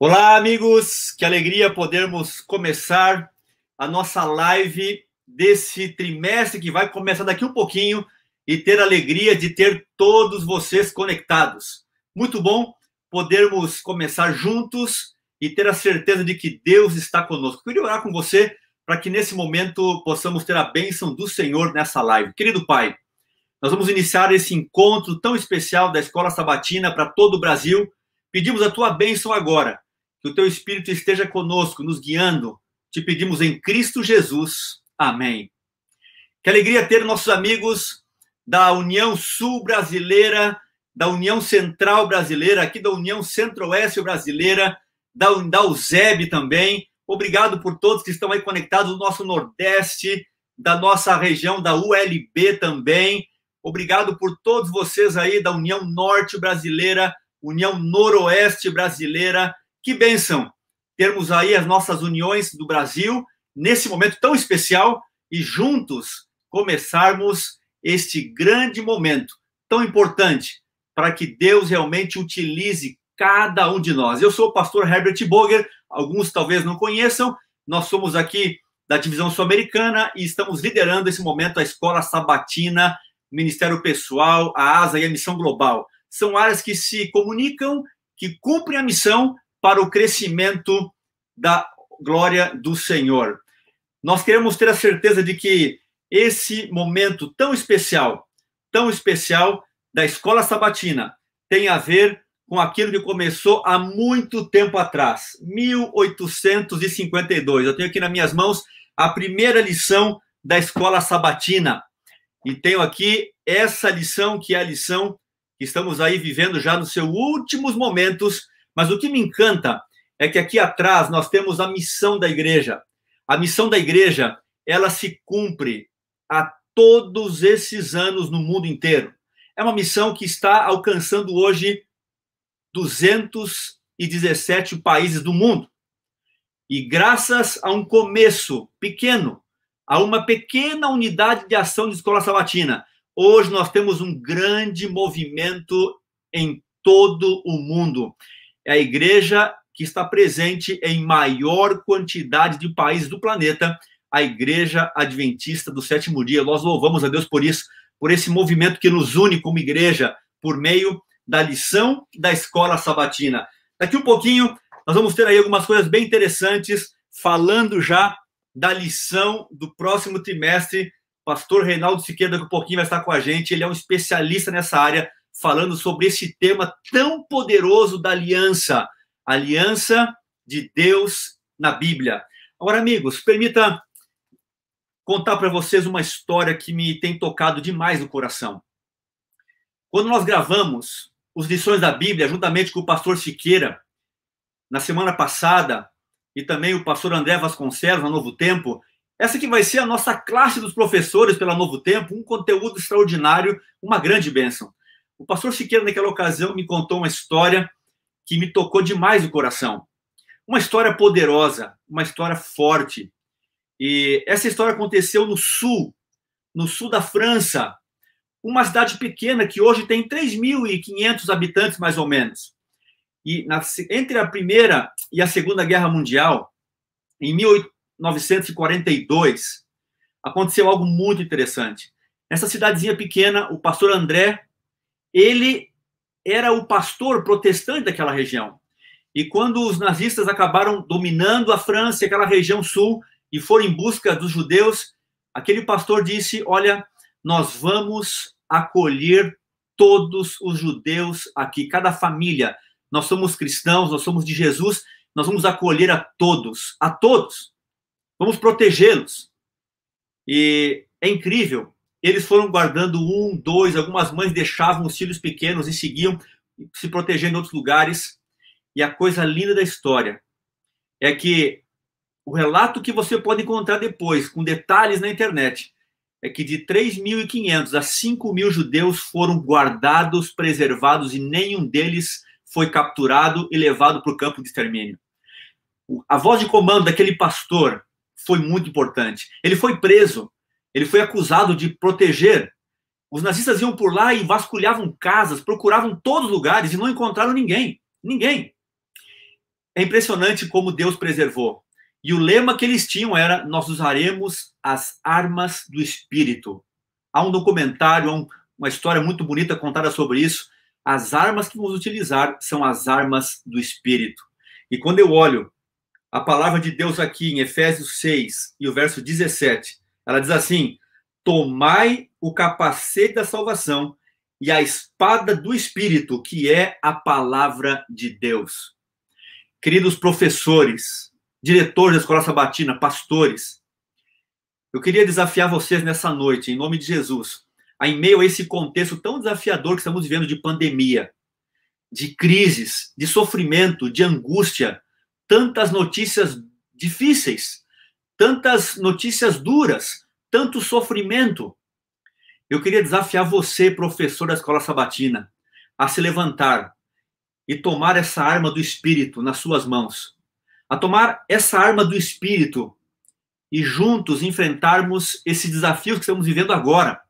Olá, amigos! Que alegria podermos começar a nossa live desse trimestre que vai começar daqui um pouquinho e ter a alegria de ter todos vocês conectados. Muito bom podermos começar juntos e ter a certeza de que Deus está conosco. Queria orar com você para que nesse momento possamos ter a bênção do Senhor nessa live. Querido Pai, nós vamos iniciar esse encontro tão especial da Escola Sabatina para todo o Brasil. Pedimos a tua bênção agora que o teu Espírito esteja conosco, nos guiando. Te pedimos em Cristo Jesus. Amém. Que alegria ter nossos amigos da União Sul Brasileira, da União Central Brasileira, aqui da União Centro-Oeste Brasileira, da, da UZEB também. Obrigado por todos que estão aí conectados do nosso Nordeste, da nossa região, da ULB também. Obrigado por todos vocês aí da União Norte Brasileira, União Noroeste Brasileira, que bênção termos aí as nossas uniões do Brasil nesse momento tão especial e juntos começarmos este grande momento tão importante para que Deus realmente utilize cada um de nós. Eu sou o pastor Herbert Boger, alguns talvez não conheçam, nós somos aqui da divisão sul-americana e estamos liderando esse momento a escola sabatina, Ministério Pessoal, a ASA e a Missão Global. São áreas que se comunicam, que cumprem a missão para o crescimento da glória do Senhor. Nós queremos ter a certeza de que esse momento tão especial, tão especial da escola sabatina, tem a ver com aquilo que começou há muito tempo atrás, 1852. Eu tenho aqui nas minhas mãos a primeira lição da escola sabatina. E tenho aqui essa lição, que é a lição que estamos aí vivendo já nos seus últimos momentos mas o que me encanta é que aqui atrás nós temos a missão da igreja. A missão da igreja, ela se cumpre a todos esses anos no mundo inteiro. É uma missão que está alcançando hoje 217 países do mundo. E graças a um começo pequeno, a uma pequena unidade de ação de escola sabatina, hoje nós temos um grande movimento em todo o mundo é a igreja que está presente em maior quantidade de países do planeta, a Igreja Adventista do Sétimo Dia. Nós louvamos a Deus por isso, por esse movimento que nos une como igreja, por meio da lição da escola sabatina. Daqui um pouquinho, nós vamos ter aí algumas coisas bem interessantes, falando já da lição do próximo trimestre. Pastor Reinaldo Siqueira, daqui um pouquinho, vai estar com a gente. Ele é um especialista nessa área falando sobre esse tema tão poderoso da aliança, aliança de Deus na Bíblia. Agora, amigos, permita contar para vocês uma história que me tem tocado demais no coração. Quando nós gravamos os lições da Bíblia, juntamente com o pastor Siqueira, na semana passada, e também o pastor André Vasconcelos, na Novo Tempo, essa que vai ser a nossa classe dos professores pela Novo Tempo, um conteúdo extraordinário, uma grande bênção. O pastor Siqueira, naquela ocasião, me contou uma história que me tocou demais o coração. Uma história poderosa, uma história forte. E essa história aconteceu no sul, no sul da França, uma cidade pequena que hoje tem 3.500 habitantes, mais ou menos. E na, entre a Primeira e a Segunda Guerra Mundial, em 1942, aconteceu algo muito interessante. Nessa cidadezinha pequena, o pastor André ele era o pastor protestante daquela região. E quando os nazistas acabaram dominando a França, aquela região sul, e foram em busca dos judeus, aquele pastor disse: Olha, nós vamos acolher todos os judeus aqui, cada família. Nós somos cristãos, nós somos de Jesus, nós vamos acolher a todos, a todos. Vamos protegê-los. E é incrível eles foram guardando um, dois, algumas mães deixavam os filhos pequenos e seguiam se protegendo em outros lugares. E a coisa linda da história é que o relato que você pode encontrar depois, com detalhes na internet, é que de 3.500 a 5.000 judeus foram guardados, preservados e nenhum deles foi capturado e levado para o campo de extermínio. A voz de comando daquele pastor foi muito importante. Ele foi preso, ele foi acusado de proteger. Os nazistas iam por lá e vasculhavam casas, procuravam todos os lugares e não encontraram ninguém. Ninguém. É impressionante como Deus preservou. E o lema que eles tinham era: Nós usaremos as armas do espírito. Há um documentário, uma história muito bonita contada sobre isso. As armas que vamos utilizar são as armas do espírito. E quando eu olho a palavra de Deus aqui em Efésios 6 e o verso 17, ela diz assim: Tomai o capacete da salvação e a espada do Espírito, que é a palavra de Deus. Queridos professores, diretores da Escola Sabatina, pastores, eu queria desafiar vocês nessa noite, em nome de Jesus, a em meio a esse contexto tão desafiador que estamos vivendo de pandemia, de crises, de sofrimento, de angústia, tantas notícias difíceis, tantas notícias duras, tanto sofrimento. Eu queria desafiar você, professor da escola sabatina, a se levantar e tomar essa arma do espírito nas suas mãos. A tomar essa arma do espírito e juntos enfrentarmos esse desafio que estamos vivendo agora,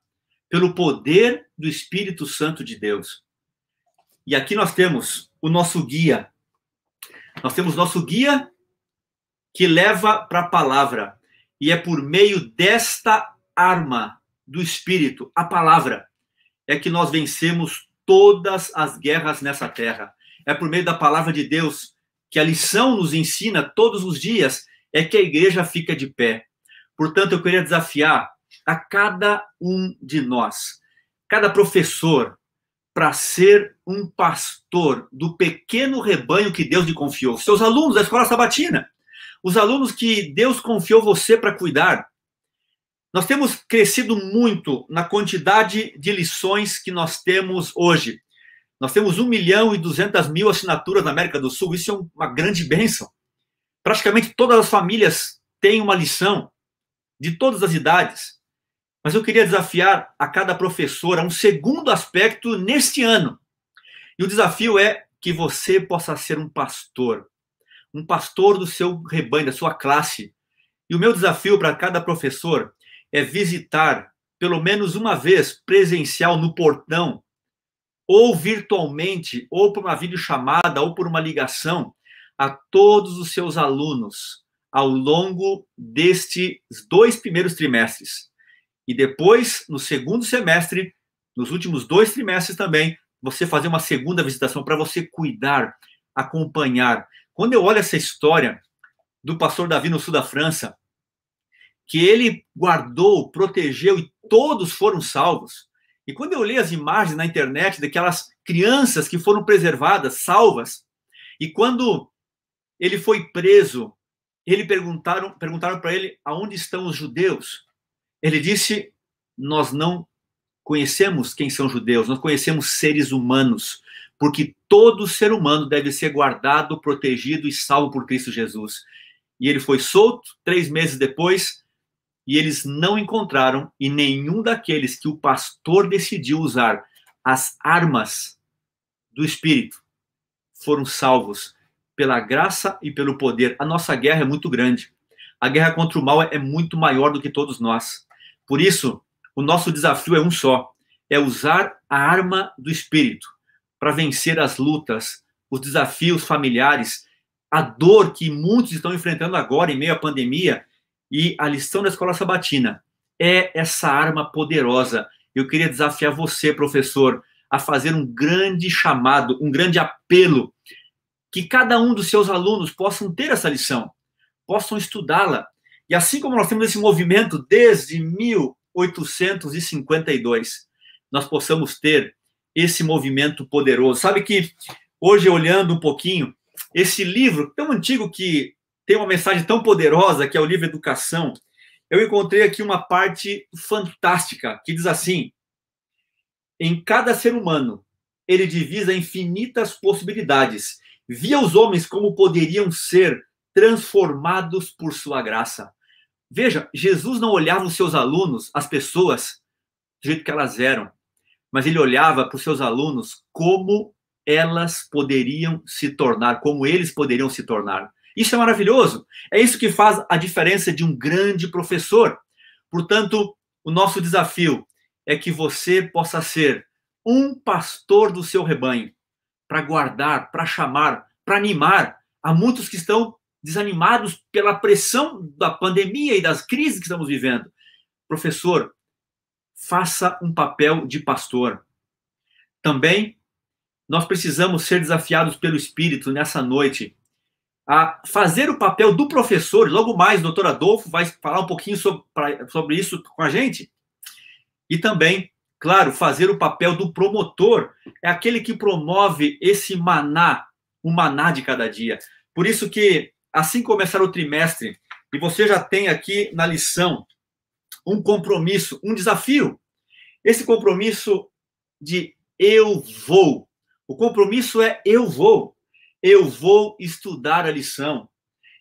pelo poder do Espírito Santo de Deus. E aqui nós temos o nosso guia. Nós temos nosso guia que leva para a palavra. E é por meio desta arma do Espírito, a palavra, é que nós vencemos todas as guerras nessa terra. É por meio da palavra de Deus que a lição nos ensina todos os dias é que a igreja fica de pé. Portanto, eu queria desafiar a cada um de nós, cada professor, para ser um pastor do pequeno rebanho que Deus lhe confiou. Seus alunos da escola sabatina os alunos que Deus confiou você para cuidar, nós temos crescido muito na quantidade de lições que nós temos hoje. Nós temos 1 milhão e 200 mil assinaturas na América do Sul, isso é uma grande bênção. Praticamente todas as famílias têm uma lição, de todas as idades. Mas eu queria desafiar a cada professor a um segundo aspecto neste ano. E o desafio é que você possa ser um pastor, um pastor do seu rebanho, da sua classe. E o meu desafio para cada professor é visitar, pelo menos uma vez presencial no portão, ou virtualmente, ou por uma videochamada, ou por uma ligação, a todos os seus alunos ao longo destes dois primeiros trimestres. E depois, no segundo semestre, nos últimos dois trimestres também, você fazer uma segunda visitação para você cuidar, acompanhar, quando eu olho essa história do pastor Davi no sul da França, que ele guardou, protegeu e todos foram salvos. E quando eu leio as imagens na internet daquelas crianças que foram preservadas, salvas, e quando ele foi preso, ele perguntaram perguntaram para ele aonde estão os judeus. Ele disse: "Nós não conhecemos quem são judeus, nós conhecemos seres humanos porque todo ser humano deve ser guardado, protegido e salvo por Cristo Jesus. E ele foi solto três meses depois, e eles não encontraram, e nenhum daqueles que o pastor decidiu usar as armas do Espírito foram salvos pela graça e pelo poder. A nossa guerra é muito grande. A guerra contra o mal é muito maior do que todos nós. Por isso, o nosso desafio é um só: é usar a arma do Espírito para vencer as lutas, os desafios familiares, a dor que muitos estão enfrentando agora em meio à pandemia. E a lição da escola sabatina é essa arma poderosa. Eu queria desafiar você, professor, a fazer um grande chamado, um grande apelo, que cada um dos seus alunos possam ter essa lição, possam estudá-la. E assim como nós temos esse movimento desde 1852, nós possamos ter esse movimento poderoso. Sabe que hoje, olhando um pouquinho, esse livro tão antigo que tem uma mensagem tão poderosa, que é o livro Educação, eu encontrei aqui uma parte fantástica que diz assim: em cada ser humano, ele divisa infinitas possibilidades. Via os homens como poderiam ser transformados por sua graça. Veja, Jesus não olhava os seus alunos, as pessoas, do jeito que elas eram mas ele olhava para os seus alunos como elas poderiam se tornar, como eles poderiam se tornar. Isso é maravilhoso. É isso que faz a diferença de um grande professor. Portanto, o nosso desafio é que você possa ser um pastor do seu rebanho para guardar, para chamar, para animar Há muitos que estão desanimados pela pressão da pandemia e das crises que estamos vivendo. Professor, faça um papel de pastor. Também nós precisamos ser desafiados pelo Espírito nessa noite a fazer o papel do professor. Logo mais, o doutor Adolfo vai falar um pouquinho sobre, sobre isso com a gente. E também, claro, fazer o papel do promotor. É aquele que promove esse maná, o maná de cada dia. Por isso que, assim começar o trimestre, e você já tem aqui na lição um compromisso, um desafio. Esse compromisso de eu vou. O compromisso é eu vou. Eu vou estudar a lição.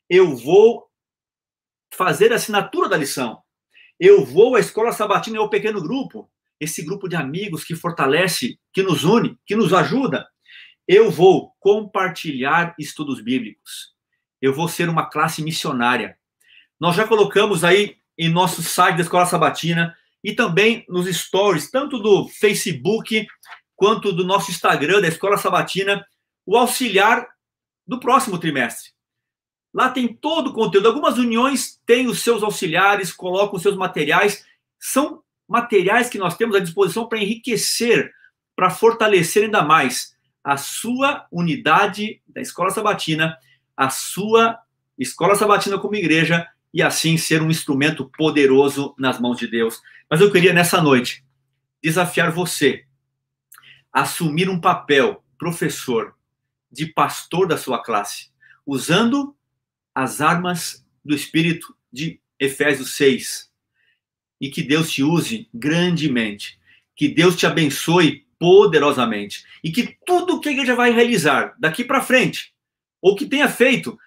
Eu vou fazer a assinatura da lição. Eu vou à escola sabatina é ou pequeno grupo, esse grupo de amigos que fortalece, que nos une, que nos ajuda. Eu vou compartilhar estudos bíblicos. Eu vou ser uma classe missionária. Nós já colocamos aí em nosso site da Escola Sabatina e também nos stories, tanto do Facebook quanto do nosso Instagram da Escola Sabatina, o auxiliar do próximo trimestre. Lá tem todo o conteúdo. Algumas uniões têm os seus auxiliares, colocam os seus materiais. São materiais que nós temos à disposição para enriquecer, para fortalecer ainda mais a sua unidade da Escola Sabatina, a sua Escola Sabatina como igreja e assim ser um instrumento poderoso nas mãos de Deus. Mas eu queria nessa noite desafiar você a assumir um papel, professor, de pastor da sua classe, usando as armas do Espírito de Efésios 6. E que Deus te use grandemente, que Deus te abençoe poderosamente e que tudo que a igreja vai realizar daqui para frente, ou que tenha feito,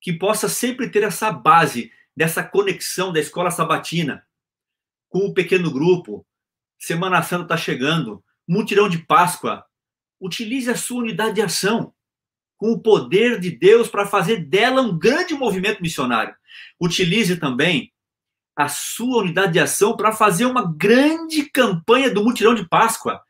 que possa sempre ter essa base dessa conexão da escola sabatina com o pequeno grupo. Semana Santa está chegando, mutirão de Páscoa. Utilize a sua unidade de ação com o poder de Deus para fazer dela um grande movimento missionário. Utilize também a sua unidade de ação para fazer uma grande campanha do mutirão de Páscoa,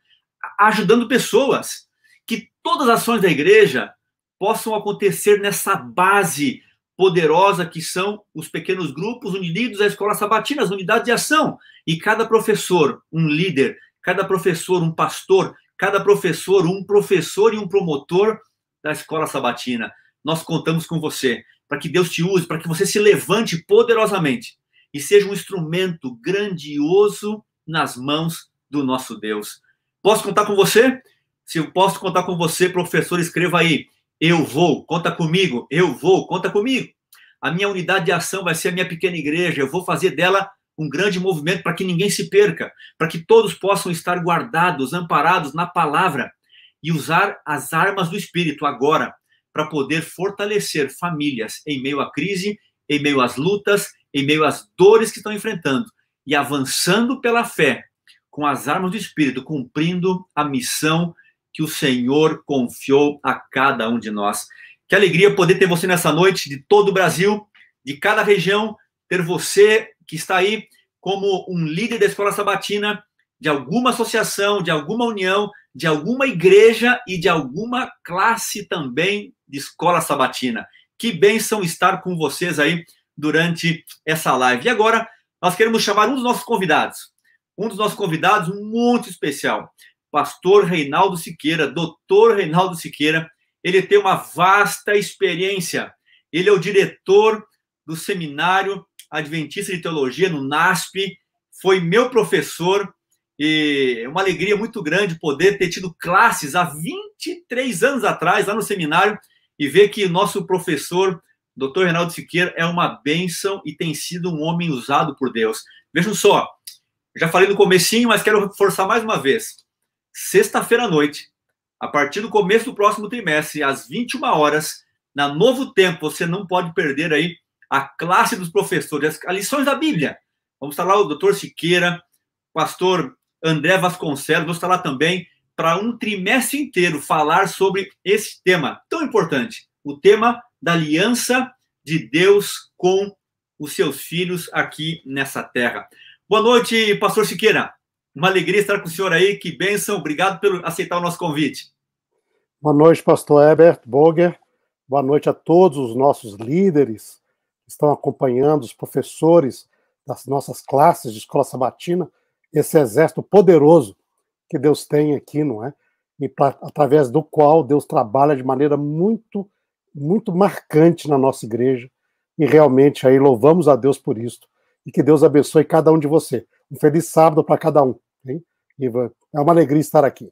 ajudando pessoas. Que todas as ações da igreja possam acontecer nessa base poderosa que são os pequenos grupos unidos à escola sabatina, as unidades de ação. E cada professor, um líder, cada professor, um pastor, cada professor, um professor e um promotor da escola sabatina. Nós contamos com você para que Deus te use, para que você se levante poderosamente e seja um instrumento grandioso nas mãos do nosso Deus. Posso contar com você? Se eu posso contar com você, professor, escreva aí eu vou, conta comigo, eu vou, conta comigo. A minha unidade de ação vai ser a minha pequena igreja, eu vou fazer dela um grande movimento para que ninguém se perca, para que todos possam estar guardados, amparados na palavra e usar as armas do espírito agora para poder fortalecer famílias em meio à crise, em meio às lutas, em meio às dores que estão enfrentando e avançando pela fé com as armas do espírito, cumprindo a missão que o Senhor confiou a cada um de nós. Que alegria poder ter você nessa noite de todo o Brasil, de cada região, ter você que está aí como um líder da escola sabatina, de alguma associação, de alguma união, de alguma igreja e de alguma classe também de escola sabatina. Que bênção estar com vocês aí durante essa live. E agora, nós queremos chamar um dos nossos convidados. Um dos nossos convidados muito especial pastor Reinaldo Siqueira, doutor Reinaldo Siqueira. Ele tem uma vasta experiência. Ele é o diretor do Seminário Adventista de Teologia no NASP, foi meu professor e é uma alegria muito grande poder ter tido classes há 23 anos atrás, lá no seminário, e ver que nosso professor, Doutor Reinaldo Siqueira, é uma bênção e tem sido um homem usado por Deus. Vejam só, já falei no comecinho, mas quero forçar mais uma vez sexta-feira à noite, a partir do começo do próximo trimestre, às 21 horas, na Novo Tempo. Você não pode perder aí a classe dos professores, as lições da Bíblia. Vamos estar lá o doutor Siqueira, o pastor André Vasconcelos, vamos estar lá também para um trimestre inteiro falar sobre esse tema tão importante, o tema da aliança de Deus com os seus filhos aqui nessa terra. Boa noite, pastor Siqueira. Uma alegria estar com o senhor aí, que bênção. Obrigado por aceitar o nosso convite. Boa noite, pastor Herbert Boger. Boa noite a todos os nossos líderes que estão acompanhando, os professores das nossas classes de escola sabatina, esse exército poderoso que Deus tem aqui, não é? E pra, através do qual Deus trabalha de maneira muito, muito marcante na nossa igreja. E realmente aí louvamos a Deus por isso. E que Deus abençoe cada um de você. Um feliz sábado para cada um. Hein? Ivan, é uma alegria estar aqui.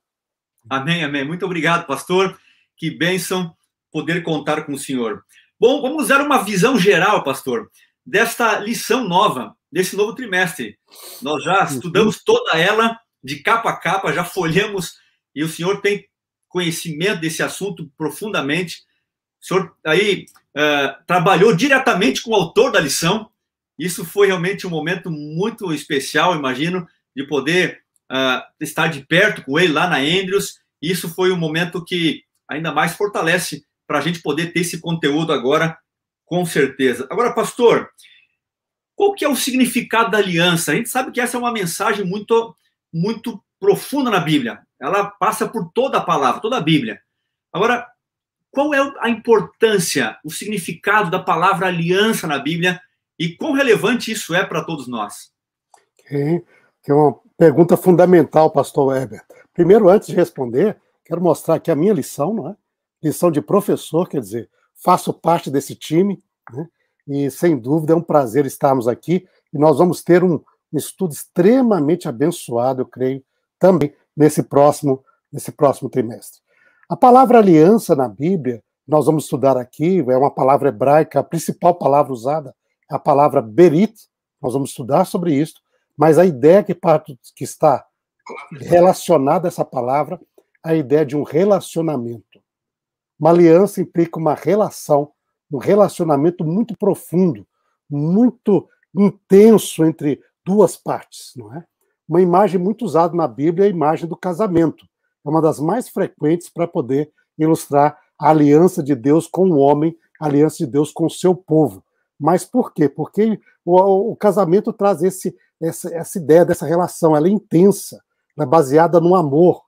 Amém, amém. Muito obrigado, pastor. Que bênção poder contar com o senhor. Bom, vamos dar uma visão geral, pastor, desta lição nova, desse novo trimestre. Nós já uhum. estudamos toda ela de capa a capa, já folhamos e o senhor tem conhecimento desse assunto profundamente. O senhor aí uh, trabalhou diretamente com o autor da lição, isso foi realmente um momento muito especial, imagino, de poder uh, estar de perto com ele lá na Andrews. Isso foi um momento que ainda mais fortalece para a gente poder ter esse conteúdo agora, com certeza. Agora, pastor, qual que é o significado da aliança? A gente sabe que essa é uma mensagem muito, muito profunda na Bíblia. Ela passa por toda a palavra, toda a Bíblia. Agora, qual é a importância, o significado da palavra aliança na Bíblia e quão relevante isso é para todos nós? Que é uma pergunta fundamental, pastor Weber. Primeiro, antes de responder, quero mostrar aqui a minha lição, não é? Lição de professor, quer dizer, faço parte desse time, né? e sem dúvida é um prazer estarmos aqui, e nós vamos ter um, um estudo extremamente abençoado, eu creio, também nesse próximo, nesse próximo trimestre. A palavra aliança na Bíblia, nós vamos estudar aqui, é uma palavra hebraica, a principal palavra usada a palavra berit, nós vamos estudar sobre isso, mas a ideia que, que está relacionada a essa palavra, a ideia de um relacionamento. Uma aliança implica uma relação, um relacionamento muito profundo, muito intenso entre duas partes, não é? Uma imagem muito usada na Bíblia é a imagem do casamento. É uma das mais frequentes para poder ilustrar a aliança de Deus com o homem, a aliança de Deus com o seu povo. Mas por quê? Porque o, o casamento traz esse, essa, essa ideia dessa relação, ela é intensa, ela é baseada no amor,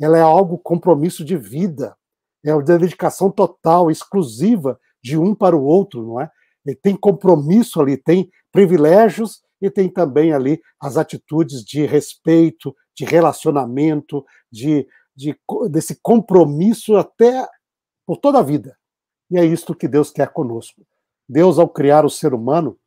ela é algo compromisso de vida, é uma dedicação total, exclusiva de um para o outro, não é? E tem compromisso ali, tem privilégios e tem também ali as atitudes de respeito, de relacionamento, de, de desse compromisso até por toda a vida. E é isto que Deus quer conosco. Deus, ao criar o ser humano,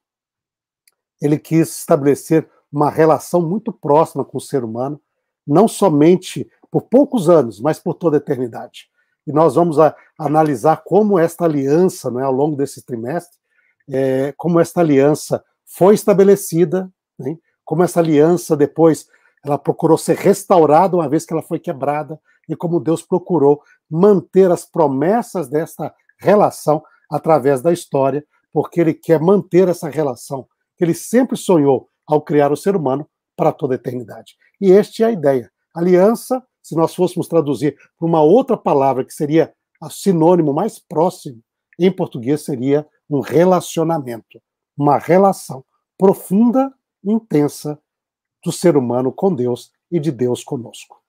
ele quis estabelecer uma relação muito próxima com o ser humano, não somente por poucos anos, mas por toda a eternidade. E nós vamos a, analisar como esta aliança, né, ao longo desse trimestre, é, como esta aliança foi estabelecida, né, como essa aliança depois ela procurou ser restaurada uma vez que ela foi quebrada, e como Deus procurou manter as promessas desta relação através da história, porque ele quer manter essa relação que ele sempre sonhou ao criar o ser humano para toda a eternidade. E esta é a ideia. Aliança, se nós fôssemos traduzir por uma outra palavra que seria o sinônimo mais próximo, em português seria um relacionamento, uma relação profunda, intensa do ser humano com Deus e de Deus conosco.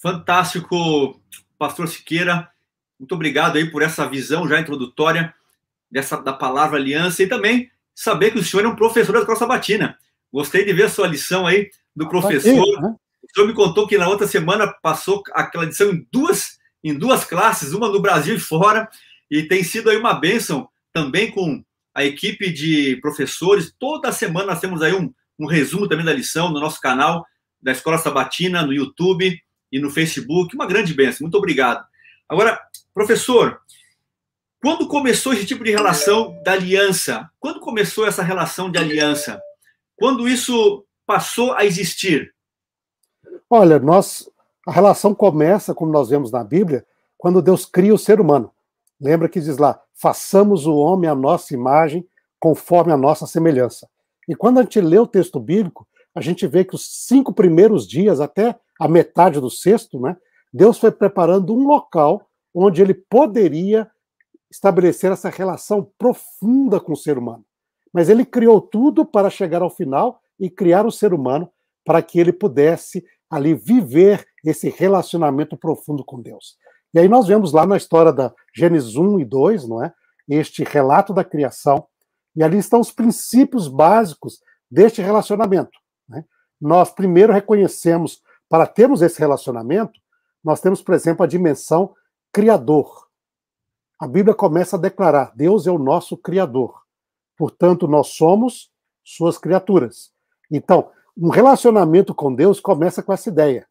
Fantástico, Pastor Siqueira. Muito obrigado aí por essa visão já introdutória dessa, da palavra aliança e também saber que o senhor é um professor da Escola Sabatina. Gostei de ver a sua lição aí do professor. Né? O senhor me contou que na outra semana passou aquela lição em duas, em duas classes, uma no Brasil e fora, e tem sido aí uma bênção também com a equipe de professores. Toda semana nós temos aí um, um resumo também da lição no nosso canal da Escola Sabatina, no YouTube e no Facebook. Uma grande bênção. Muito obrigado. Agora, Professor, quando começou esse tipo de relação da aliança? Quando começou essa relação de aliança? Quando isso passou a existir? Olha, nós a relação começa, como nós vemos na Bíblia, quando Deus cria o ser humano. Lembra que diz lá: "Façamos o homem à nossa imagem, conforme a nossa semelhança". E quando a gente lê o texto bíblico, a gente vê que os cinco primeiros dias até a metade do sexto, né, Deus foi preparando um local onde ele poderia estabelecer essa relação profunda com o ser humano. Mas ele criou tudo para chegar ao final e criar o ser humano para que ele pudesse ali viver esse relacionamento profundo com Deus. E aí nós vemos lá na história da Gênesis 1 e 2, não é? Este relato da criação, e ali estão os princípios básicos deste relacionamento. Né? Nós primeiro reconhecemos, para termos esse relacionamento, nós temos, por exemplo, a dimensão Criador. A Bíblia começa a declarar: Deus é o nosso Criador. Portanto, nós somos suas criaturas. Então, um relacionamento com Deus começa com essa ideia.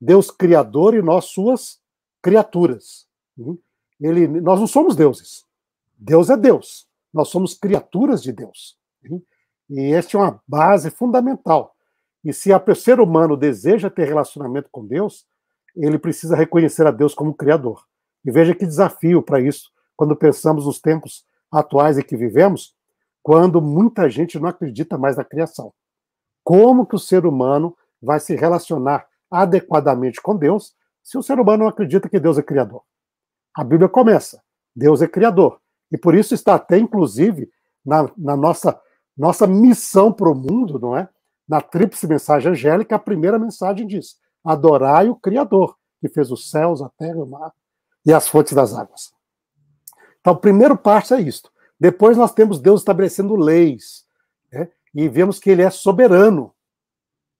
Deus criador e nós suas criaturas. Hum? Ele, nós não somos deuses. Deus é Deus. Nós somos criaturas de Deus. Hum? E esta é uma base fundamental. E se o ser humano deseja ter relacionamento com Deus, ele precisa reconhecer a Deus como criador. E veja que desafio para isso quando pensamos nos tempos atuais em que vivemos, quando muita gente não acredita mais na criação. Como que o ser humano vai se relacionar adequadamente com Deus se o ser humano não acredita que Deus é criador? A Bíblia começa: Deus é criador. E por isso está até, inclusive, na, na nossa, nossa missão para o mundo, não é? Na tríplice mensagem angélica, a primeira mensagem diz: adorai o Criador, que fez os céus, a terra e o mar e as fontes das águas. Então, o primeiro parte é isto. Depois nós temos Deus estabelecendo leis, né? e vemos que ele é soberano,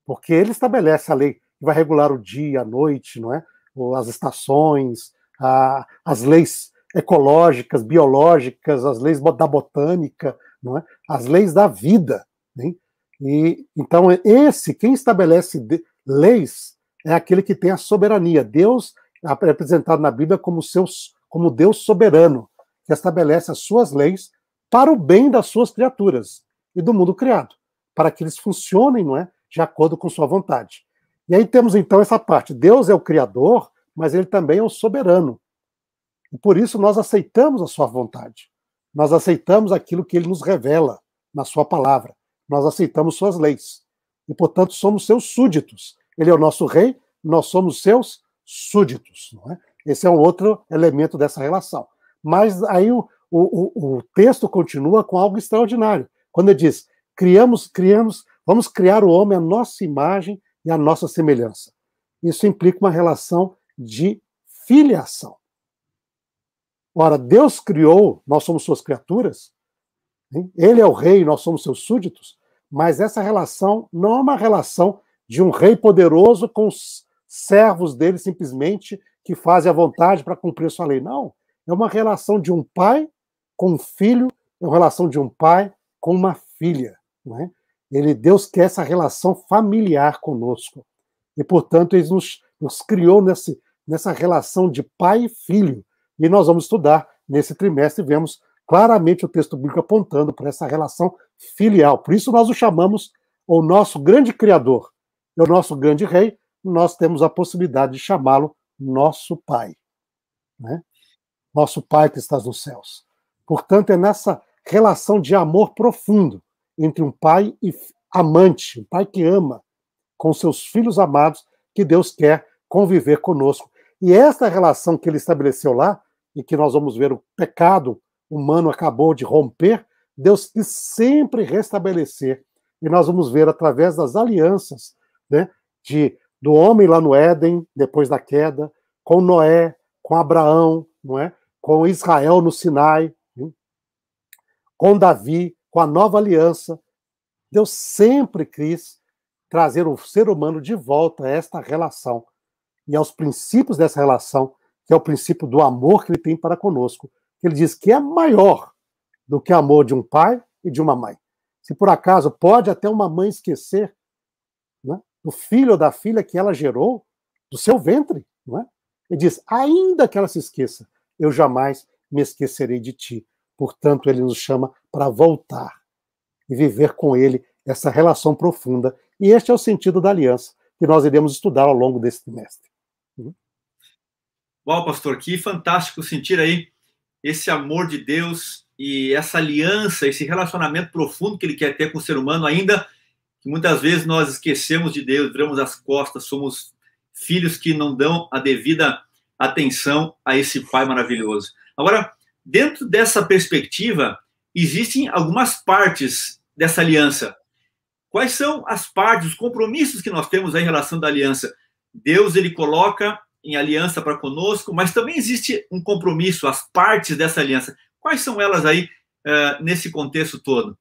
porque ele estabelece a lei que vai regular o dia, a noite, não é? as estações, a, as leis ecológicas, biológicas, as leis da botânica, não é? as leis da vida. Né? E então esse quem estabelece de, leis é aquele que tem a soberania. Deus apresentado na Bíblia como, seus, como Deus soberano, que estabelece as suas leis para o bem das suas criaturas e do mundo criado, para que eles funcionem, não é, de acordo com sua vontade. E aí temos então essa parte: Deus é o criador, mas ele também é o soberano. E por isso nós aceitamos a sua vontade. Nós aceitamos aquilo que ele nos revela na sua palavra. Nós aceitamos suas leis. E portanto somos seus súditos. Ele é o nosso rei, nós somos seus súditos. Não é? Esse é um outro elemento dessa relação. Mas aí o, o, o texto continua com algo extraordinário. Quando ele diz, criamos, criamos, vamos criar o homem à nossa imagem e à nossa semelhança. Isso implica uma relação de filiação. Ora, Deus criou, nós somos suas criaturas, hein? ele é o rei, nós somos seus súditos, mas essa relação não é uma relação de um rei poderoso com servos dele simplesmente que fazem a vontade para cumprir sua lei. Não. É uma relação de um pai com um filho, é uma relação de um pai com uma filha. Né? Ele, Deus quer essa relação familiar conosco. E, portanto, ele nos, nos criou nesse, nessa relação de pai e filho. E nós vamos estudar nesse trimestre, vemos claramente o texto bíblico apontando para essa relação filial. Por isso nós o chamamos o nosso grande criador, é o nosso grande rei, nós temos a possibilidade de chamá-lo nosso Pai. Né? Nosso Pai que estás nos céus. Portanto, é nessa relação de amor profundo entre um pai e amante, um pai que ama com seus filhos amados, que Deus quer conviver conosco. E é esta relação que ele estabeleceu lá, e que nós vamos ver o pecado humano acabou de romper, Deus quis sempre restabelecer. E nós vamos ver através das alianças, né, de do homem lá no Éden, depois da queda, com Noé, com Abraão, não é? com Israel no Sinai, com Davi, com a nova aliança. Deus sempre quis trazer o ser humano de volta a esta relação e aos princípios dessa relação, que é o princípio do amor que ele tem para conosco. Ele diz que é maior do que o amor de um pai e de uma mãe. Se por acaso pode até uma mãe esquecer do filho ou da filha que ela gerou, do seu ventre, não é? Ele diz: ainda que ela se esqueça, eu jamais me esquecerei de ti. Portanto, ele nos chama para voltar e viver com ele essa relação profunda. E este é o sentido da aliança que nós iremos estudar ao longo desse trimestre. Uau, uhum. pastor, que fantástico sentir aí esse amor de Deus e essa aliança, esse relacionamento profundo que ele quer ter com o ser humano ainda Muitas vezes nós esquecemos de Deus, viramos as costas, somos filhos que não dão a devida atenção a esse Pai maravilhoso. Agora, dentro dessa perspectiva, existem algumas partes dessa aliança. Quais são as partes, os compromissos que nós temos em relação da aliança? Deus ele coloca em aliança para conosco, mas também existe um compromisso, as partes dessa aliança. Quais são elas aí uh, nesse contexto todo?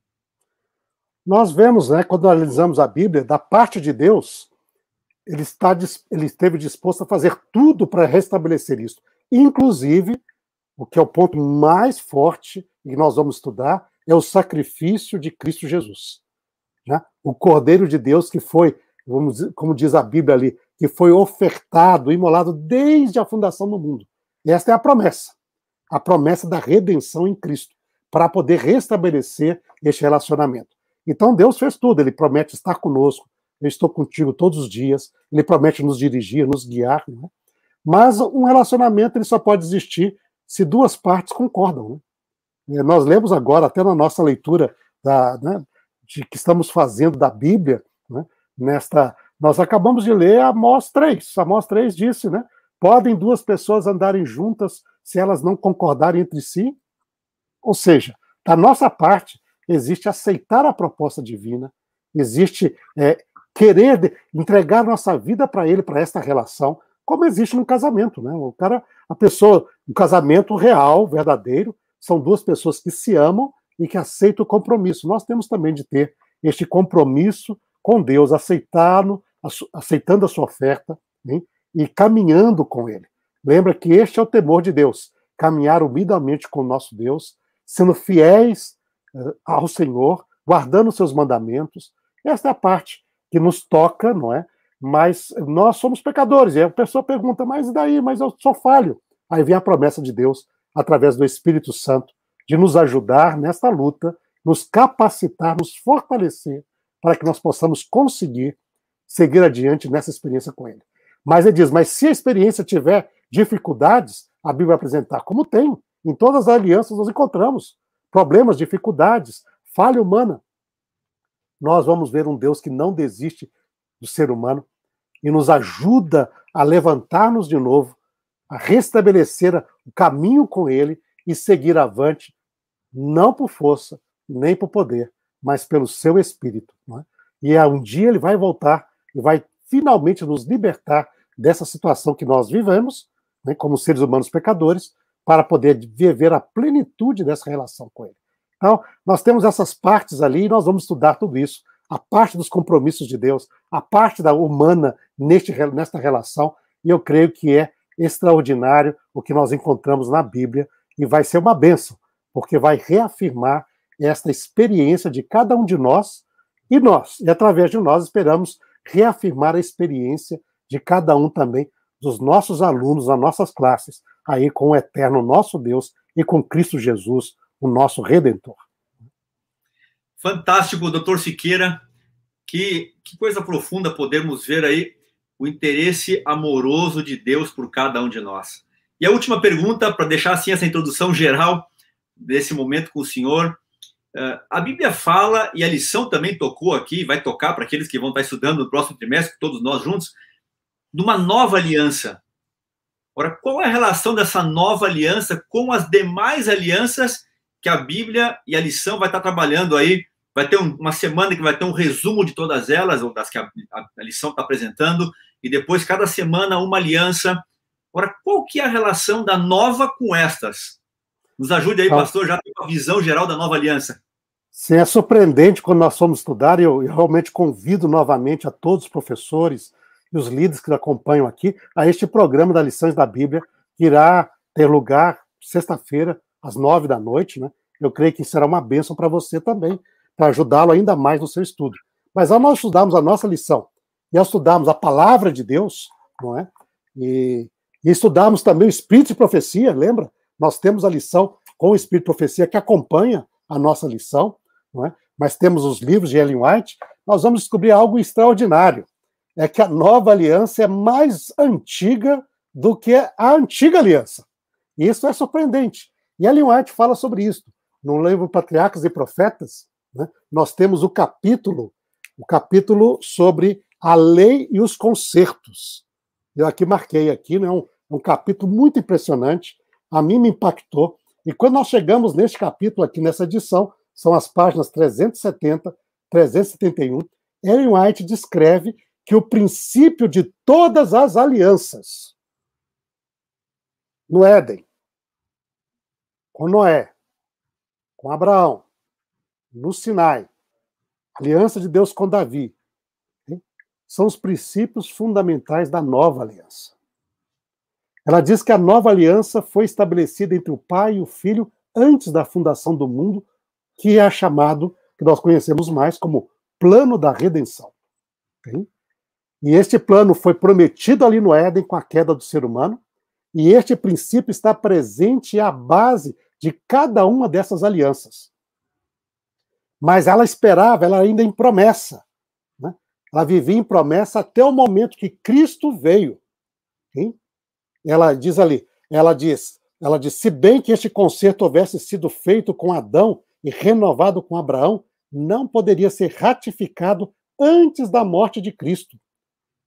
Nós vemos, né, quando analisamos a Bíblia, da parte de Deus, ele, está, ele esteve disposto a fazer tudo para restabelecer isso. Inclusive, o que é o ponto mais forte que nós vamos estudar, é o sacrifício de Cristo Jesus. Né? O Cordeiro de Deus que foi, vamos dizer, como diz a Bíblia ali, que foi ofertado, imolado desde a fundação do mundo. E esta é a promessa. A promessa da redenção em Cristo, para poder restabelecer este relacionamento. Então Deus fez tudo, ele promete estar conosco, eu estou contigo todos os dias, ele promete nos dirigir, nos guiar. Né? Mas um relacionamento ele só pode existir se duas partes concordam. Né? É, nós lemos agora, até na nossa leitura da, né, de que estamos fazendo da Bíblia, né, nesta nós acabamos de ler Amós 3. Amós 3 disse, né? Podem duas pessoas andarem juntas se elas não concordarem entre si? Ou seja, da nossa parte, existe aceitar a proposta divina, existe é, querer entregar nossa vida para ele, para esta relação, como existe no casamento, né? O cara, a pessoa, o casamento real, verdadeiro, são duas pessoas que se amam e que aceitam o compromisso. Nós temos também de ter este compromisso com Deus, aceitá-lo, aceitando a sua oferta e caminhando com ele. Lembra que este é o temor de Deus, caminhar humildemente com o nosso Deus, sendo fiéis eh, ao Senhor, guardando seus mandamentos. Esta é a parte que nos toca, não é? Mas nós somos pecadores. E a pessoa pergunta, mas e daí? Mas eu sou falho. Aí vem a promessa de Deus, através do Espírito Santo, de nos ajudar nesta luta, nos capacitar, nos fortalecer, para que nós possamos conseguir seguir adiante nessa experiência com Ele. Mas ele diz: mas se a experiência tiver dificuldades, a Bíblia vai apresentar como tem. Em todas as alianças nós encontramos problemas, dificuldades, falha humana. Nós vamos ver um Deus que não desiste do ser humano e nos ajuda a levantar-nos de novo, a restabelecer o caminho com Ele e seguir avante, não por força, nem por poder, mas pelo seu Espírito. É? E um dia Ele vai voltar e vai finalmente nos libertar dessa situação que nós vivemos, né, como seres humanos pecadores, para poder viver a plenitude dessa relação com ele. Então, nós temos essas partes ali e nós vamos estudar tudo isso. A parte dos compromissos de Deus, a parte da humana neste, nesta relação, e eu creio que é extraordinário o que nós encontramos na Bíblia e vai ser uma benção, porque vai reafirmar esta experiência de cada um de nós e nós, e através de nós esperamos reafirmar a experiência de cada um também dos nossos alunos das nossas classes, aí com o eterno nosso Deus e com Cristo Jesus, o nosso Redentor. Fantástico, doutor Siqueira. Que, que coisa profunda podemos ver aí o interesse amoroso de Deus por cada um de nós. E a última pergunta, para deixar assim essa introdução geral desse momento com o senhor. Ah, a Bíblia fala, e a lição também tocou aqui, vai tocar para aqueles que vão estar estudando no próximo trimestre, todos nós juntos, de uma nova aliança. Ora, qual é a relação dessa nova aliança com as demais alianças que a Bíblia e a lição vai estar trabalhando aí? Vai ter uma semana que vai ter um resumo de todas elas, ou das que a, a, a lição está apresentando, e depois, cada semana, uma aliança. Ora, qual que é a relação da nova com estas? Nos ajude aí, tá. pastor, já tem uma visão geral da nova aliança. Sim, é surpreendente quando nós fomos estudar, e eu, eu realmente convido novamente a todos os professores, e os líderes que acompanham aqui a este programa das lições da Bíblia, que irá ter lugar sexta-feira, às nove da noite. Né? Eu creio que será uma bênção para você também, para ajudá-lo ainda mais no seu estudo. Mas ao nós estudarmos a nossa lição e ao estudarmos a palavra de Deus, não é? E, e estudarmos também o espírito de profecia, lembra? Nós temos a lição com o espírito de profecia que acompanha a nossa lição, não é? mas temos os livros de Ellen White, nós vamos descobrir algo extraordinário é que a nova aliança é mais antiga do que a antiga aliança. E isso é surpreendente. E Ellen White fala sobre isso. No livro Patriarcas e Profetas, né, nós temos o capítulo, o capítulo sobre a lei e os concertos. Eu aqui marquei aqui, né, um, um capítulo muito impressionante. A mim me impactou. E quando nós chegamos neste capítulo aqui nessa edição, são as páginas 370, 371, Ellen White descreve que o princípio de todas as alianças no Éden, com Noé, com Abraão, no Sinai, aliança de Deus com Davi, são os princípios fundamentais da nova aliança. Ela diz que a nova aliança foi estabelecida entre o Pai e o Filho antes da fundação do mundo, que é chamado, que nós conhecemos mais como plano da redenção. Hein? E este plano foi prometido ali no Éden com a queda do ser humano, e este princípio está presente à base de cada uma dessas alianças. Mas ela esperava, ela ainda em promessa. Né? Ela vivia em promessa até o momento que Cristo veio. Hein? Ela diz ali, ela diz, ela diz, se bem que este concerto houvesse sido feito com Adão e renovado com Abraão, não poderia ser ratificado antes da morte de Cristo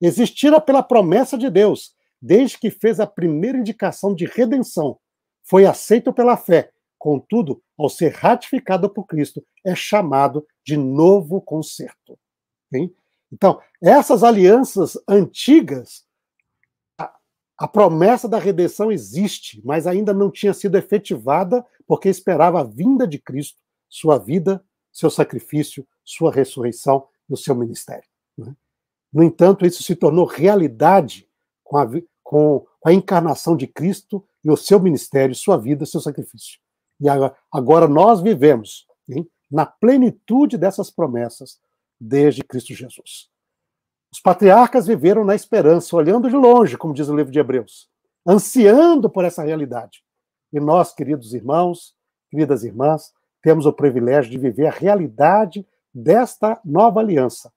existira pela promessa de Deus, desde que fez a primeira indicação de redenção. Foi aceito pela fé, contudo, ao ser ratificado por Cristo, é chamado de novo concerto. Hein? Então, essas alianças antigas, a, a promessa da redenção existe, mas ainda não tinha sido efetivada, porque esperava a vinda de Cristo, sua vida, seu sacrifício, sua ressurreição e o seu ministério. Né? No entanto, isso se tornou realidade com a, com a encarnação de Cristo e o seu ministério, sua vida, seu sacrifício. E agora nós vivemos hein, na plenitude dessas promessas desde Cristo Jesus. Os patriarcas viveram na esperança, olhando de longe, como diz o livro de Hebreus, ansiando por essa realidade. E nós, queridos irmãos, queridas irmãs, temos o privilégio de viver a realidade desta nova aliança,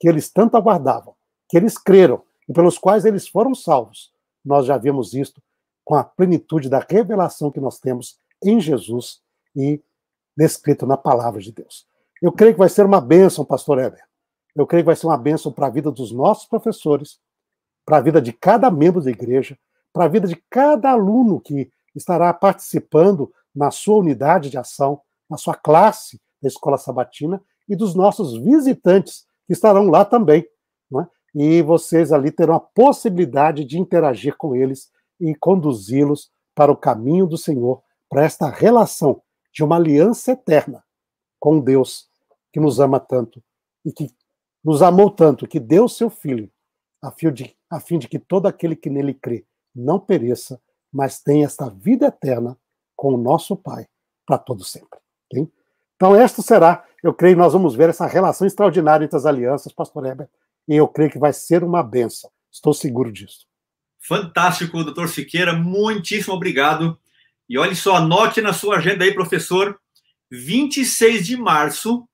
que eles tanto aguardavam, que eles creram e pelos quais eles foram salvos. Nós já vimos isto com a plenitude da revelação que nós temos em Jesus e descrito na palavra de Deus. Eu creio que vai ser uma bênção, pastor Heber. Eu creio que vai ser uma bênção para a vida dos nossos professores, para a vida de cada membro da igreja, para a vida de cada aluno que estará participando na sua unidade de ação, na sua classe da escola sabatina e dos nossos visitantes estarão lá também. Né? E vocês ali terão a possibilidade de interagir com eles e conduzi-los para o caminho do Senhor, para esta relação de uma aliança eterna com Deus, que nos ama tanto e que nos amou tanto, que deu seu Filho, a fim de, a fim de que todo aquele que nele crê não pereça, mas tenha esta vida eterna com o nosso Pai para todo sempre. Okay? Então, esta será eu creio que nós vamos ver essa relação extraordinária entre as alianças, pastor Heber, e eu creio que vai ser uma benção. Estou seguro disso. Fantástico, doutor Siqueira, muitíssimo obrigado. E olhe só, anote na sua agenda aí, professor, 26 de março,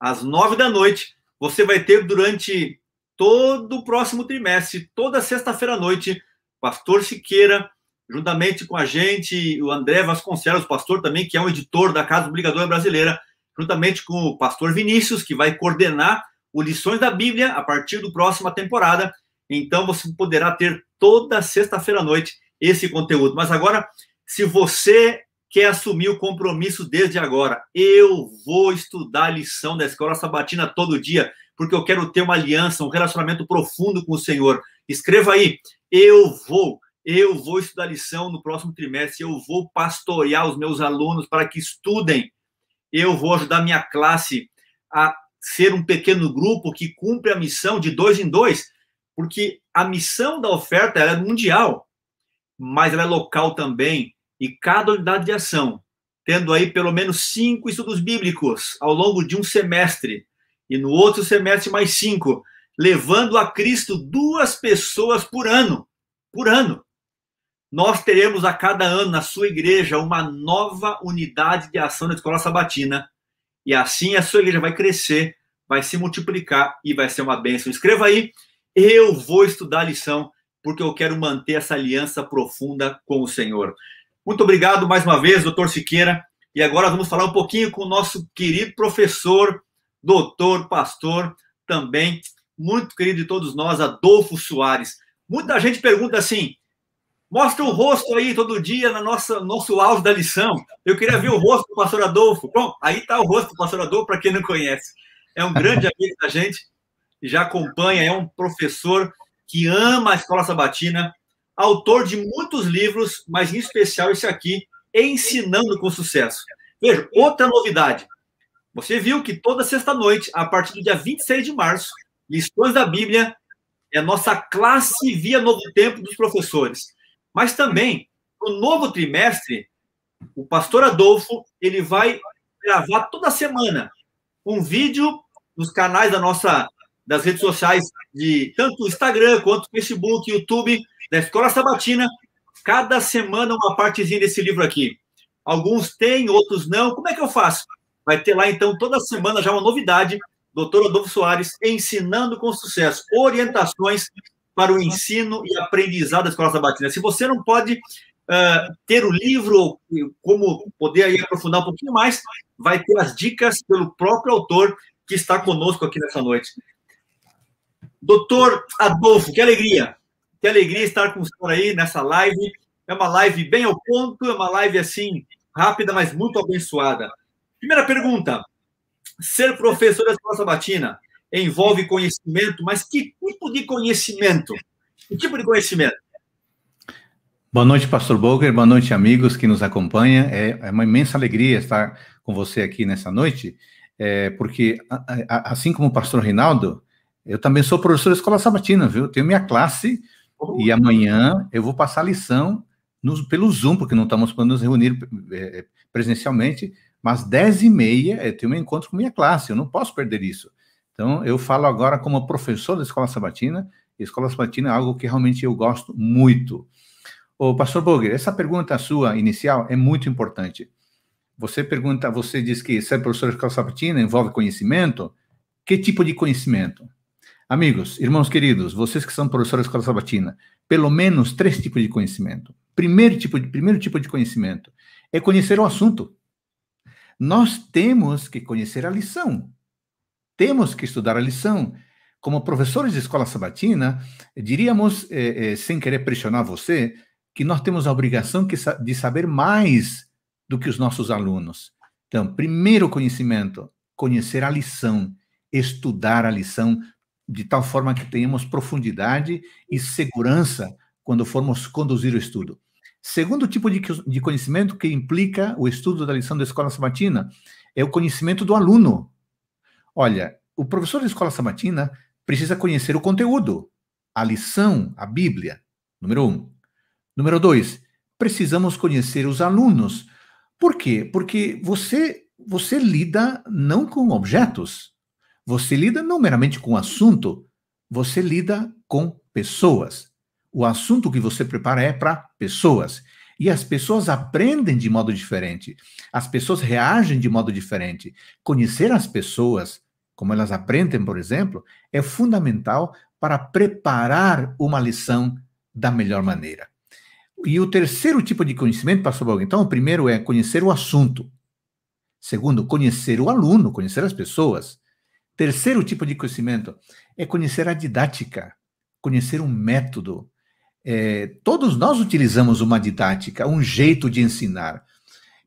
às 9 da noite, você vai ter durante todo o próximo trimestre, toda sexta-feira à noite, pastor Siqueira, juntamente com a gente, o André Vasconcelos, pastor também, que é um editor da Casa Obrigadora Brasileira, juntamente com o pastor Vinícius, que vai coordenar o Lições da Bíblia a partir do próxima temporada. Então você poderá ter toda sexta-feira à noite esse conteúdo. Mas agora, se você quer assumir o compromisso desde agora, eu vou estudar a lição da escola sabatina todo dia, porque eu quero ter uma aliança, um relacionamento profundo com o Senhor. Escreva aí, eu vou, eu vou estudar a lição no próximo trimestre, eu vou pastorear os meus alunos para que estudem eu vou ajudar minha classe a ser um pequeno grupo que cumpre a missão de dois em dois, porque a missão da oferta é mundial, mas ela é local também, e cada unidade de ação, tendo aí pelo menos cinco estudos bíblicos ao longo de um semestre, e no outro semestre mais cinco, levando a Cristo duas pessoas por ano, por ano. Nós teremos a cada ano na sua igreja uma nova unidade de ação na escola sabatina. E assim a sua igreja vai crescer, vai se multiplicar e vai ser uma bênção. Escreva aí, eu vou estudar a lição, porque eu quero manter essa aliança profunda com o Senhor. Muito obrigado mais uma vez, doutor Siqueira. E agora vamos falar um pouquinho com o nosso querido professor, doutor, pastor, também muito querido de todos nós, Adolfo Soares. Muita gente pergunta assim: Mostra o rosto aí todo dia na nossa nosso auge da lição. Eu queria ver o rosto do pastor Adolfo. Bom, aí está o rosto do pastor Adolfo, para quem não conhece. É um grande amigo da gente, já acompanha, é um professor que ama a escola sabatina, autor de muitos livros, mas em especial esse aqui, Ensinando com Sucesso. Veja, outra novidade. Você viu que toda sexta-noite, a partir do dia 26 de março, Lições da Bíblia é a nossa classe via Novo Tempo dos professores. Mas também, no novo trimestre, o pastor Adolfo ele vai gravar toda semana um vídeo nos canais da nossa das redes sociais de tanto Instagram quanto Facebook, YouTube da Escola Sabatina. Cada semana uma partezinha desse livro aqui. Alguns têm, outros não. Como é que eu faço? Vai ter lá então toda semana já uma novidade. Doutor Adolfo Soares ensinando com sucesso, orientações para o ensino e aprendizado da Escola Sabatina. Se você não pode uh, ter o livro, como poder aí aprofundar um pouquinho mais, vai ter as dicas pelo próprio autor que está conosco aqui nessa noite. Doutor Adolfo, que alegria! Que alegria estar com o senhor aí nessa live. É uma live bem ao ponto, é uma live assim, rápida, mas muito abençoada. Primeira pergunta: ser professor da escola sabatina envolve conhecimento, mas que tipo de conhecimento? Que tipo de conhecimento? Boa noite, Pastor Bolger, boa noite, amigos que nos acompanham. É, é uma imensa alegria estar com você aqui nessa noite, é, porque, assim como o Pastor Rinaldo, eu também sou professor da Escola Sabatina, viu? tenho minha classe oh, e uhum. amanhã eu vou passar a lição no, pelo Zoom, porque não estamos podendo nos reunir é, é, presencialmente, mas 10 e meia eu tenho um encontro com minha classe, eu não posso perder isso. Então, eu falo agora como professor da Escola Sabatina, e Escola Sabatina é algo que realmente eu gosto muito. O Pastor Boger, essa pergunta sua inicial é muito importante. Você pergunta, você diz que ser professor da escola sabatina envolve conhecimento. Que tipo de conhecimento? Amigos, irmãos queridos, vocês que são professores da escola sabatina, pelo menos três tipos de conhecimento. Primeiro tipo de, primeiro tipo de conhecimento é conhecer o assunto. Nós temos que conhecer a lição. Temos que estudar a lição. Como professores de escola sabatina, diríamos, eh, eh, sem querer pressionar você, que nós temos a obrigação de saber mais do que os nossos alunos. Então, primeiro conhecimento, conhecer a lição, estudar a lição de tal forma que tenhamos profundidade e segurança quando formos conduzir o estudo. Segundo tipo de, de conhecimento que implica o estudo da lição da escola sabatina é o conhecimento do aluno. Olha, o professor de escola sabatina precisa conhecer o conteúdo, a lição, a Bíblia. Número um. Número dois, precisamos conhecer os alunos. Por quê? Porque você, você lida não com objetos, você lida não meramente com assunto, você lida com pessoas. O assunto que você prepara é para pessoas. E as pessoas aprendem de modo diferente, as pessoas reagem de modo diferente. Conhecer as pessoas, como elas aprendem, por exemplo, é fundamental para preparar uma lição da melhor maneira. E o terceiro tipo de conhecimento, pastor Balgo, então, o primeiro é conhecer o assunto. Segundo, conhecer o aluno, conhecer as pessoas. Terceiro tipo de conhecimento é conhecer a didática, conhecer um método, é, todos nós utilizamos uma didática, um jeito de ensinar.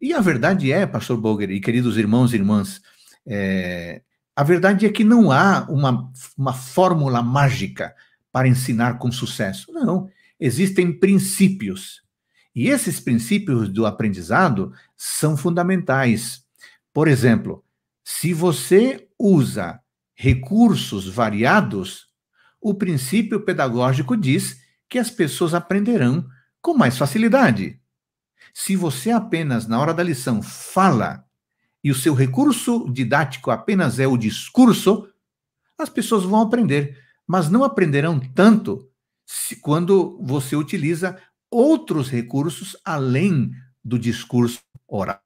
E a verdade é, pastor Boger e queridos irmãos e irmãs, é, a verdade é que não há uma, uma fórmula mágica para ensinar com sucesso. Não. Existem princípios. E esses princípios do aprendizado são fundamentais. Por exemplo, se você usa recursos variados, o princípio pedagógico diz que as pessoas aprenderão com mais facilidade. Se você apenas, na hora da lição, fala e o seu recurso didático apenas é o discurso, as pessoas vão aprender, mas não aprenderão tanto se, quando você utiliza outros recursos além do discurso oral.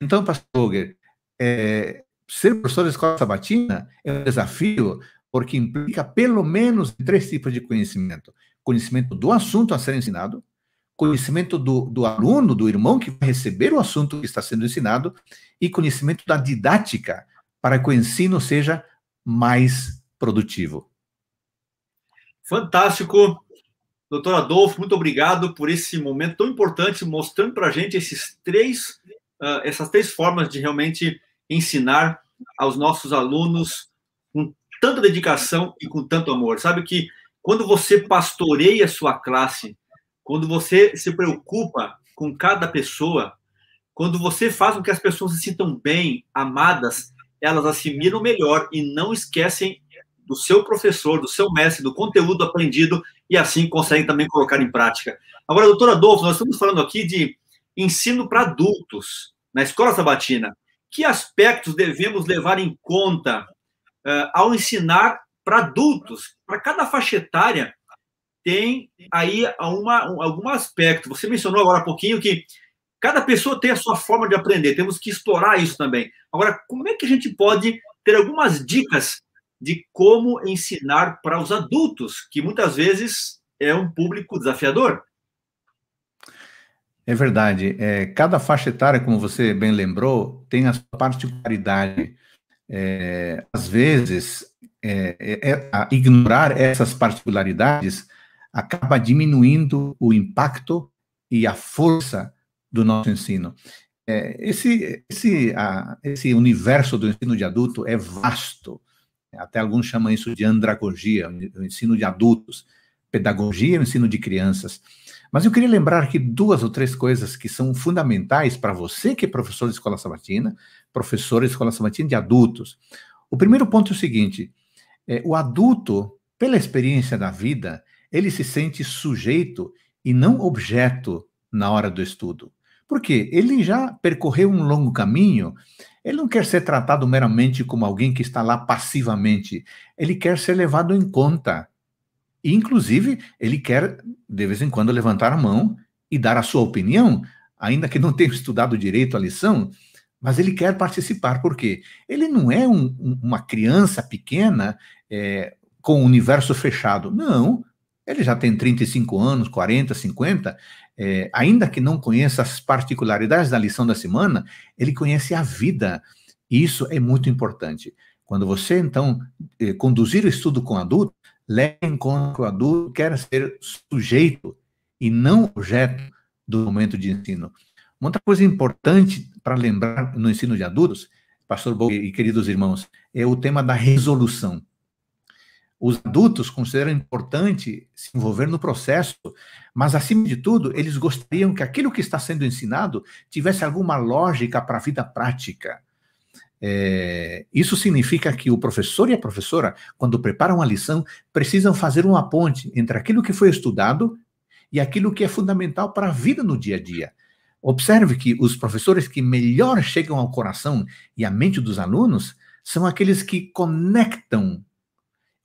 Então, pastor Roger, é, ser professor da escola sabatina é um desafio, porque implica pelo menos três tipos de conhecimento: conhecimento do assunto a ser ensinado, conhecimento do, do aluno, do irmão que vai receber o assunto que está sendo ensinado, e conhecimento da didática, para que o ensino seja mais produtivo. Fantástico. Doutor Adolfo, muito obrigado por esse momento tão importante, mostrando para a gente esses três, uh, essas três formas de realmente ensinar aos nossos alunos com tanta dedicação e com tanto amor. Sabe que quando você pastoreia a sua classe, quando você se preocupa com cada pessoa, quando você faz com que as pessoas se sintam bem, amadas, elas assimilam melhor e não esquecem do seu professor, do seu mestre, do conteúdo aprendido e assim conseguem também colocar em prática. Agora, doutor Adolfo, nós estamos falando aqui de ensino para adultos na escola sabatina. Que aspectos devemos levar em conta uh, ao ensinar para adultos, para cada faixa etária, tem aí uma, um, algum aspecto. Você mencionou agora há pouquinho que cada pessoa tem a sua forma de aprender, temos que explorar isso também. Agora, como é que a gente pode ter algumas dicas de como ensinar para os adultos, que muitas vezes é um público desafiador? É verdade. É, cada faixa etária, como você bem lembrou, tem a sua particularidade. É, às vezes, é, é, é, ignorar essas particularidades acaba diminuindo o impacto e a força do nosso ensino. É, esse, esse, a, esse universo do ensino de adulto é vasto. Até alguns chamam isso de andragogia, o ensino de adultos, pedagogia e o ensino de crianças. Mas eu queria lembrar que duas ou três coisas que são fundamentais para você que é professor de escola sabatina, professor de escola sabatina de adultos. O primeiro ponto é o seguinte: é, o adulto, pela experiência da vida, ele se sente sujeito e não objeto na hora do estudo. Porque ele já percorreu um longo caminho, ele não quer ser tratado meramente como alguém que está lá passivamente, ele quer ser levado em conta. E, inclusive, ele quer, de vez em quando, levantar a mão e dar a sua opinião, ainda que não tenha estudado direito a lição, mas ele quer participar, por quê? Ele não é um, uma criança pequena é, com o universo fechado, não. Ele já tem 35 anos, 40, 50, é, ainda que não conheça as particularidades da lição da semana, ele conhece a vida. E isso é muito importante. Quando você, então, é, conduzir o estudo com adulto, leve em conta que o adulto quer ser sujeito e não objeto do momento de ensino. Uma outra coisa importante para lembrar no ensino de adultos, pastor Bo e queridos irmãos, é o tema da resolução. Os adultos consideram importante se envolver no processo, mas, acima de tudo, eles gostariam que aquilo que está sendo ensinado tivesse alguma lógica para a vida prática. É, isso significa que o professor e a professora, quando preparam a lição, precisam fazer uma ponte entre aquilo que foi estudado e aquilo que é fundamental para a vida no dia a dia. Observe que os professores que melhor chegam ao coração e à mente dos alunos são aqueles que conectam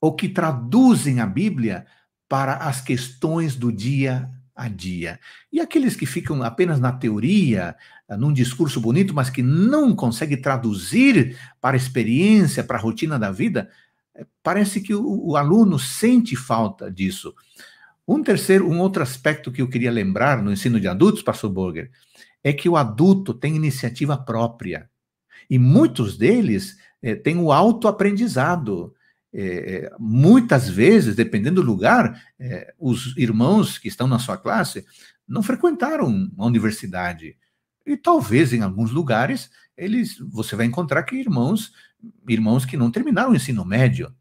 ou que traduzem a Bíblia para as questões do dia a dia. E aqueles que ficam apenas na teoria, eh, num discurso bonito, mas que não conseguem traduzir para a experiência, para a rotina da vida, eh, parece que o, o aluno sente falta disso. Um terceiro, um outro aspecto que eu queria lembrar no ensino de adultos, pastor Burger, é que o adulto tem iniciativa própria. E muitos deles é, têm o autoaprendizado. É, muitas vezes, dependendo do lugar, é, os irmãos que estão na sua classe não frequentaram a universidade. E talvez em alguns lugares eles você vai encontrar que irmãos irmãos que não terminaram o ensino médio,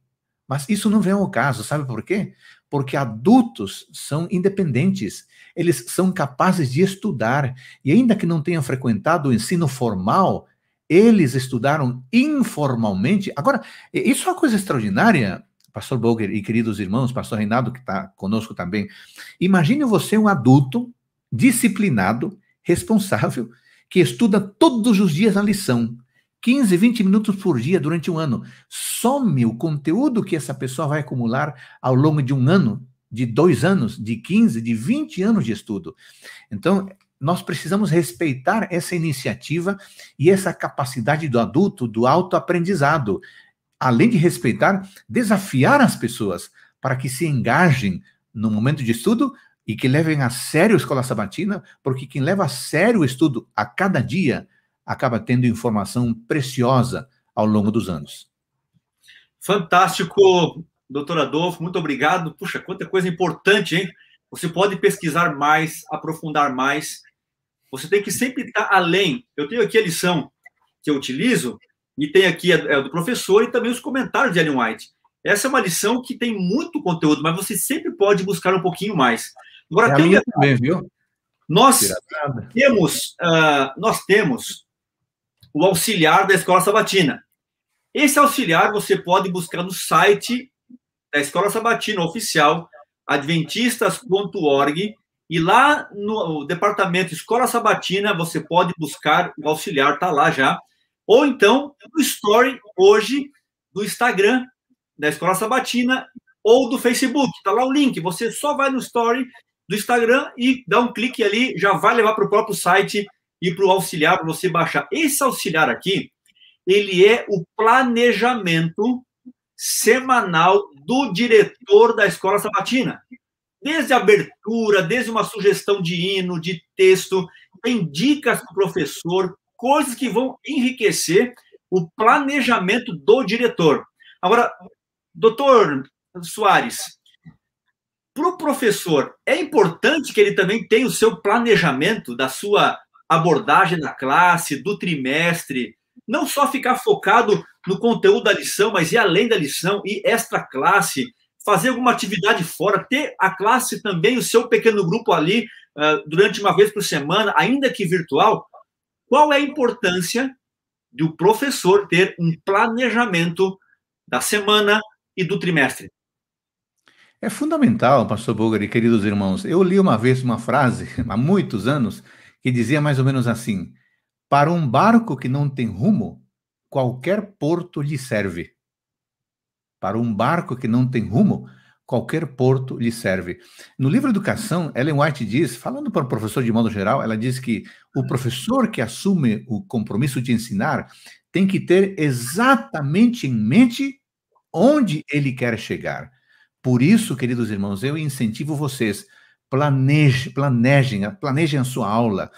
mas isso não vem ao caso, sabe por quê? Porque adultos são independentes, eles são capazes de estudar, e ainda que não tenham frequentado o ensino formal, eles estudaram informalmente. Agora, isso é uma coisa extraordinária, pastor Boger e queridos irmãos, pastor Reinaldo, que está conosco também. Imagine você um adulto disciplinado, responsável, que estuda todos os dias a lição. 15, 20 minutos por dia durante um ano. Some o conteúdo que essa pessoa vai acumular ao longo de um ano, de dois anos, de 15, de 20 anos de estudo. Então, nós precisamos respeitar essa iniciativa e essa capacidade do adulto do autoaprendizado. Além de respeitar, desafiar as pessoas para que se engajem no momento de estudo e que levem a sério a escola sabatina, porque quem leva a sério o estudo a cada dia acaba tendo informação preciosa ao longo dos anos. Fantástico, doutor Adolfo, muito obrigado. Puxa, quanta coisa importante, hein? Você pode pesquisar mais, aprofundar mais. Você tem que sempre estar além. Eu tenho aqui a lição que eu utilizo, e tem aqui a, é do professor e também os comentários de Ellen White. Essa é uma lição que tem muito conteúdo, mas você sempre pode buscar um pouquinho mais. Agora é tem também, viu? Nós Tirada. temos, uh, nós temos o auxiliar da escola sabatina. Esse auxiliar você pode buscar no site da escola sabatina oficial, adventistas.org, e lá no departamento Escola Sabatina você pode buscar o auxiliar, está lá já. Ou então no story hoje do Instagram da Escola Sabatina ou do Facebook, está lá o link. Você só vai no story do Instagram e dá um clique ali, já vai levar para o próprio site e para o auxiliar, para você baixar. Esse auxiliar aqui, ele é o planejamento semanal do diretor da escola sabatina. Desde a abertura, desde uma sugestão de hino, de texto, tem dicas para o professor, coisas que vão enriquecer o planejamento do diretor. Agora, doutor Soares, para o professor, é importante que ele também tenha o seu planejamento da sua abordagem na classe, do trimestre, não só ficar focado no conteúdo da lição, mas ir além da lição e extra classe, fazer alguma atividade fora, ter a classe também, o seu pequeno grupo ali, ah, durante uma vez por semana, ainda que virtual. Qual é a importância do professor ter um planejamento da semana e do trimestre? É fundamental, pastor Bogari, queridos irmãos. Eu li uma vez uma frase, há muitos anos, que dizia mais ou menos assim: Para um barco que não tem rumo, qualquer porto lhe serve. Para um barco que não tem rumo, qualquer porto lhe serve. No livro Educação, Ellen White diz, falando para o professor de modo geral, ela diz que o uhum. professor que assume o compromisso de ensinar tem que ter exatamente em mente onde ele quer chegar. Por isso, queridos irmãos, eu incentivo vocês planeje, planejem, planejem a sua aula,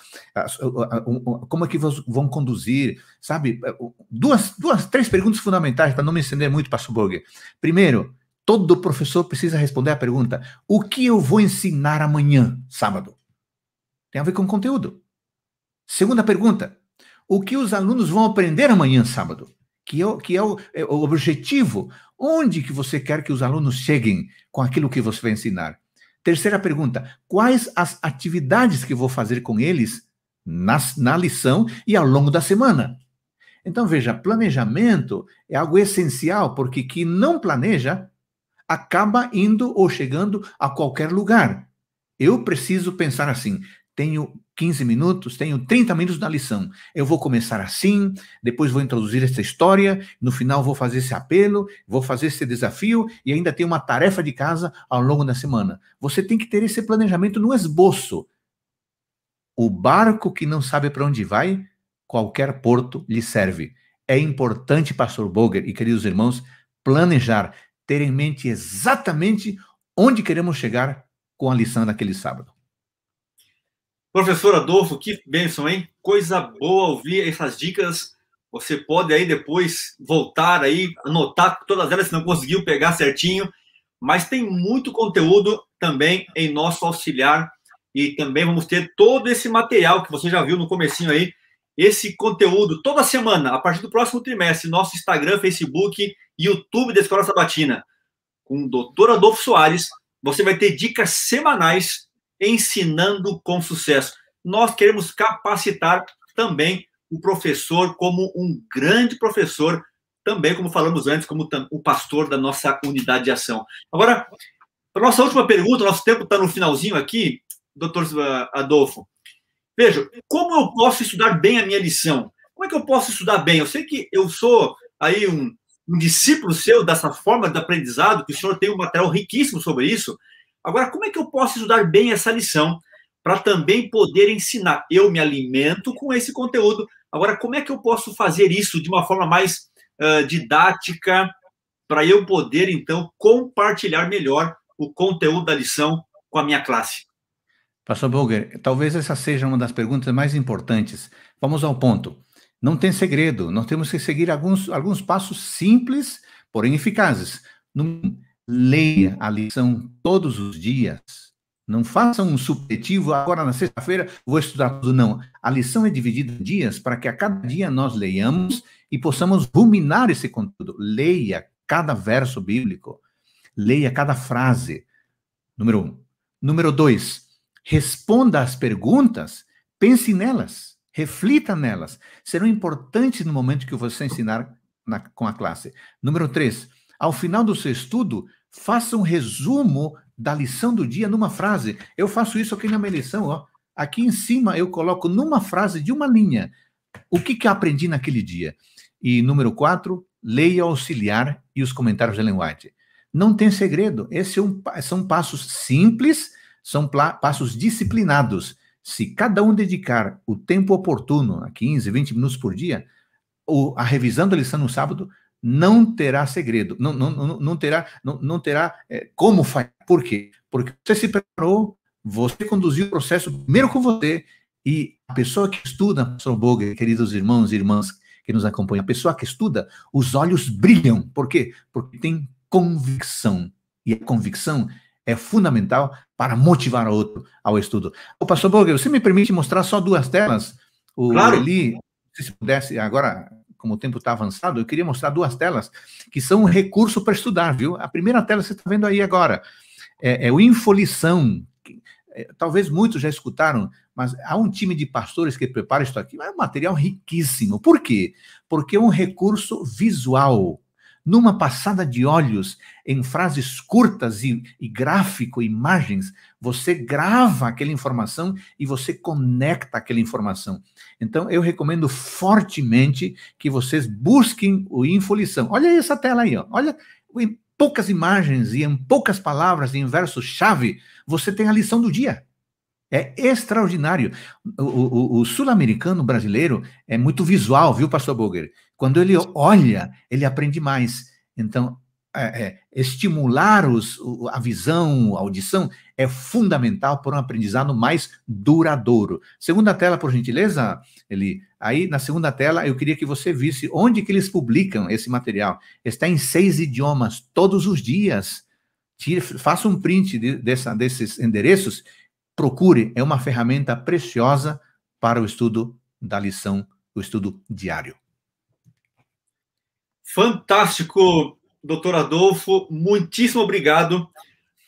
como é que vão conduzir, sabe? É, duas, duas, três perguntas fundamentais para não me estender muito, Pastor Burger. Primeiro, todo professor precisa responder a pergunta: o que eu vou ensinar amanhã, sábado? Tem a ver com conteúdo. Segunda pergunta: o que os alunos vão aprender amanhã, sábado? Que é, o, que é o, é o objetivo. Onde que você quer que os alunos cheguem com aquilo que você vai ensinar? Terceira pergunta: quais as atividades que vou fazer com eles na, na lição e ao longo da semana? Então, veja, planejamento é algo essencial, porque quem não planeja acaba indo ou chegando a qualquer lugar. Eu preciso pensar assim: tenho 15 minutos, tenho 30 minutos na lição. Eu vou começar assim, depois vou introduzir essa história, no final vou fazer esse apelo, vou fazer esse desafio e ainda tenho uma tarefa de casa ao longo da semana. Você tem que ter esse planejamento no esboço. O barco que não sabe para onde vai, qualquer porto lhe serve. É importante, pastor Boger e queridos irmãos, planejar, ter em mente exatamente onde queremos chegar com a lição daquele sábado. Professor Adolfo, que bênção, hein? Coisa boa ouvir essas dicas. Você pode aí depois voltar aí, anotar todas elas se não conseguiu pegar certinho. Mas tem muito conteúdo também em nosso auxiliar e também vamos ter todo esse material que você já viu no comecinho aí, esse conteúdo toda semana, a partir do próximo trimestre, nosso Instagram, Facebook, YouTube da Escola Sabatina, com o Dr. Adolfo Soares, você vai ter dicas semanais ensinando com sucesso. Nós queremos capacitar também o professor como um grande professor, também como falamos antes, como o pastor da nossa unidade de ação. Agora, para nossa última pergunta, nosso tempo está no finalzinho aqui, doutor ah, Adolfo. Veja, como eu posso estudar bem a minha lição? Como é que eu posso estudar bem? Eu sei que eu sou aí um, um discípulo seu dessa forma de aprendizado, que o senhor tem um material riquíssimo sobre isso, Agora, como é que eu posso estudar bem essa lição para também poder ensinar? Eu me alimento com esse conteúdo. Agora, como é que eu posso fazer isso de uma forma mais uh, didática para eu poder, então, compartilhar melhor o conteúdo da lição com a minha classe? Pastor Bolger, talvez essa seja uma das perguntas mais importantes. Vamos ao ponto. Não tem segredo, nós temos que seguir alguns, alguns passos simples, porém eficazes. Leia a lição todos os dias. Não faça um supletivo agora na sexta-feira, vou estudar tudo. Não. A lição é dividida em dias para que a cada dia nós leiamos e possamos ruminar esse conteúdo. Leia cada verso bíblico. Leia cada frase. Número um. Número dois. Responda às perguntas. Pense nelas. Reflita nelas. Serão importantes no momento que você ensinar na, com a classe. Número três. Ao final do seu estudo, faça um resumo da lição do dia numa frase. Eu faço isso aqui na minha lição, ó. Aqui em cima eu coloco numa frase de uma linha o que, que eu aprendi naquele dia. E número quatro, leia o auxiliar e os comentários de linguagem. White. Não tem segredo, esses é um, são passos simples, são passos disciplinados. Se cada um dedicar o tempo oportuno, a 15, 20 minutos por dia, ou a revisão da lição no sábado, não terá segredo, não, não, não, não terá, não, não terá é, como fazer. Por quê? Porque você se preparou, você conduziu o processo primeiro com você e a pessoa que estuda, professor Boger, queridos irmãos e irmãs que nos acompanham, a pessoa que estuda, os olhos brilham. Por quê? Porque tem convicção. E a convicção é fundamental para motivar o outro ao estudo. O pastor Boger, você me permite mostrar só duas telas? O claro. Eli, se pudesse, agora como o tempo está avançado, eu queria mostrar duas telas que são um recurso para estudar, viu? A primeira tela você está vendo aí agora é, é o Infolição. É, talvez muitos já escutaram, mas há um time de pastores que prepara isso aqui. É um material riquíssimo. Por quê? Porque é um recurso visual numa passada de olhos, em frases curtas e, e gráfico, imagens, você grava aquela informação e você conecta aquela informação. Então, eu recomendo fortemente que vocês busquem o Infolição. Olha essa tela aí, ó. olha em poucas imagens e em poucas palavras, em versos-chave, você tem a lição do dia. É extraordinário. O, o, o sul-americano brasileiro é muito visual, viu, pastor Boger? Quando ele olha, ele aprende mais. Então, é, é, estimular os, a visão, a audição, é fundamental para um aprendizado mais duradouro. Segunda tela, por gentileza, Eli. Aí, na segunda tela, eu queria que você visse onde que eles publicam esse material. Está em seis idiomas, todos os dias. Tire, faça um print de, dessa, desses endereços, procure. É uma ferramenta preciosa para o estudo da lição, o estudo diário. Fantástico, doutor Adolfo, muitíssimo obrigado.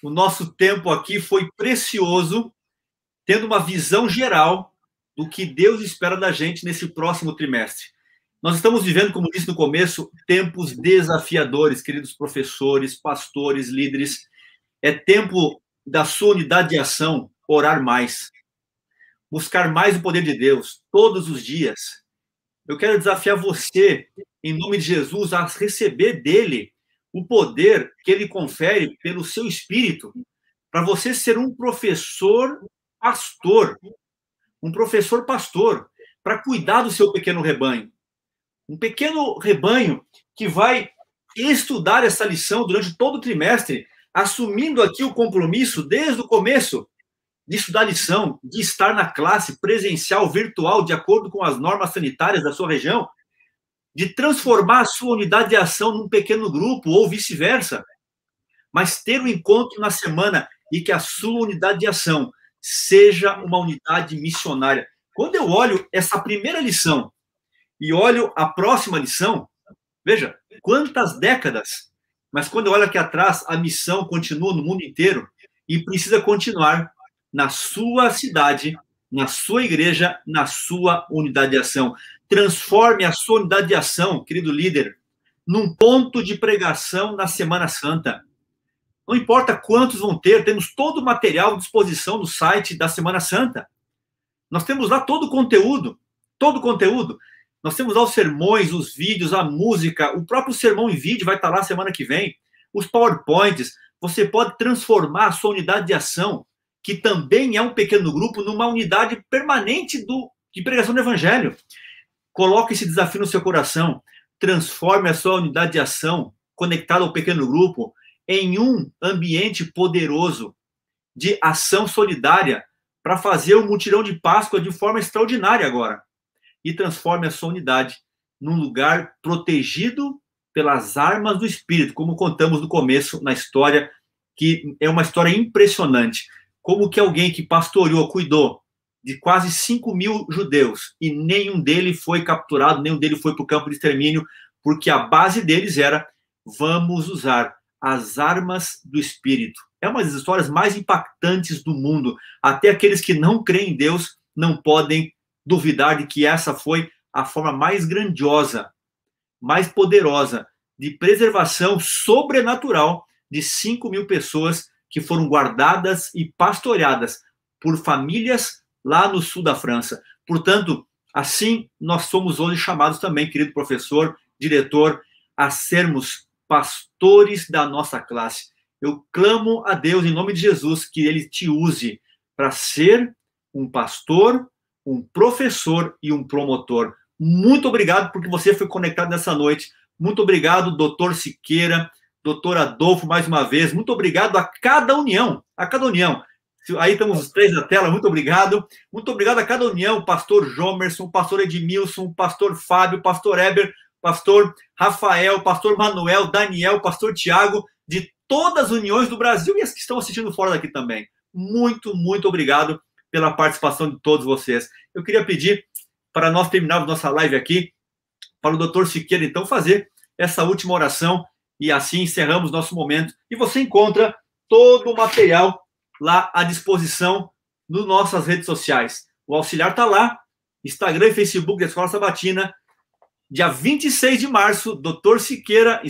O nosso tempo aqui foi precioso, tendo uma visão geral do que Deus espera da gente nesse próximo trimestre. Nós estamos vivendo, como disse no começo, tempos desafiadores, queridos professores, pastores, líderes. É tempo da sua unidade de ação orar mais, buscar mais o poder de Deus todos os dias. Eu quero desafiar você em nome de Jesus, a receber dele o poder que ele confere pelo seu espírito, para você ser um professor pastor, um professor pastor, para cuidar do seu pequeno rebanho. Um pequeno rebanho que vai estudar essa lição durante todo o trimestre, assumindo aqui o compromisso desde o começo de estudar lição, de estar na classe presencial, virtual, de acordo com as normas sanitárias da sua região, de transformar a sua unidade de ação num pequeno grupo ou vice-versa. Mas ter um encontro na semana e que a sua unidade de ação seja uma unidade missionária. Quando eu olho essa primeira lição e olho a próxima lição, veja, quantas décadas, mas quando eu olho aqui atrás, a missão continua no mundo inteiro e precisa continuar na sua cidade, na sua igreja, na sua unidade de ação. Transforme a sua unidade de ação, querido líder, num ponto de pregação na Semana Santa. Não importa quantos vão ter, temos todo o material à disposição no site da Semana Santa. Nós temos lá todo o conteúdo, todo o conteúdo. Nós temos lá os sermões, os vídeos, a música, o próprio sermão em vídeo vai estar lá semana que vem, os PowerPoints. Você pode transformar a sua unidade de ação, que também é um pequeno grupo, numa unidade permanente do, de pregação do Evangelho. Coloque esse desafio no seu coração. Transforme a sua unidade de ação, conectada ao pequeno grupo, em um ambiente poderoso de ação solidária para fazer o mutirão de Páscoa de forma extraordinária agora. E transforme a sua unidade num lugar protegido pelas armas do Espírito, como contamos no começo na história, que é uma história impressionante. Como que alguém que pastoreou, cuidou de quase 5 mil judeus e nenhum dele foi capturado, nenhum dele foi para o campo de extermínio, porque a base deles era vamos usar as armas do Espírito. É uma das histórias mais impactantes do mundo. Até aqueles que não creem em Deus não podem duvidar de que essa foi a forma mais grandiosa, mais poderosa de preservação sobrenatural de 5 mil pessoas que foram guardadas e pastoreadas por famílias lá no sul da França. Portanto, assim nós somos hoje chamados também, querido professor, diretor, a sermos pastores da nossa classe. Eu clamo a Deus em nome de Jesus que ele te use para ser um pastor, um professor e um promotor. Muito obrigado porque você foi conectado nessa noite. Muito obrigado, doutor Siqueira, doutor Adolfo, mais uma vez. Muito obrigado a cada união, a cada união. Aí estamos os três na tela, muito obrigado. Muito obrigado a cada união, pastor Jomerson, pastor Edmilson, pastor Fábio, pastor Eber, pastor Rafael, pastor Manuel, Daniel, pastor Tiago, de todas as uniões do Brasil e as que estão assistindo fora daqui também. Muito, muito obrigado pela participação de todos vocês. Eu queria pedir para nós terminarmos nossa live aqui, para o doutor Siqueira, então, fazer essa última oração e assim encerramos nosso momento. E você encontra todo o material lá à disposição nas nossas redes sociais. O auxiliar está lá, Instagram e Facebook da Escola Sabatina. Dia 26 de março, Doutor Siqueira,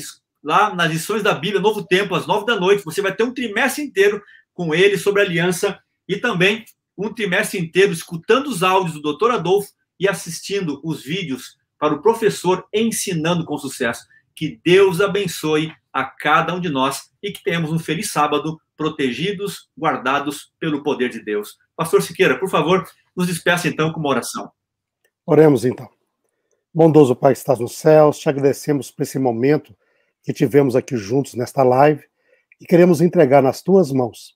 lá nas lições da Bíblia, Novo Tempo, às 9 da noite. Você vai ter um trimestre inteiro com ele sobre aliança e também um trimestre inteiro escutando os áudios do Doutor Adolfo e assistindo os vídeos para o professor ensinando com sucesso. Que Deus abençoe a cada um de nós e que tenhamos um feliz sábado protegidos, guardados pelo poder de Deus. Pastor Siqueira, por favor, nos despeça então com uma oração. Oremos então. Bondoso Pai que estás nos céus, te agradecemos por esse momento que tivemos aqui juntos nesta live e queremos entregar nas tuas mãos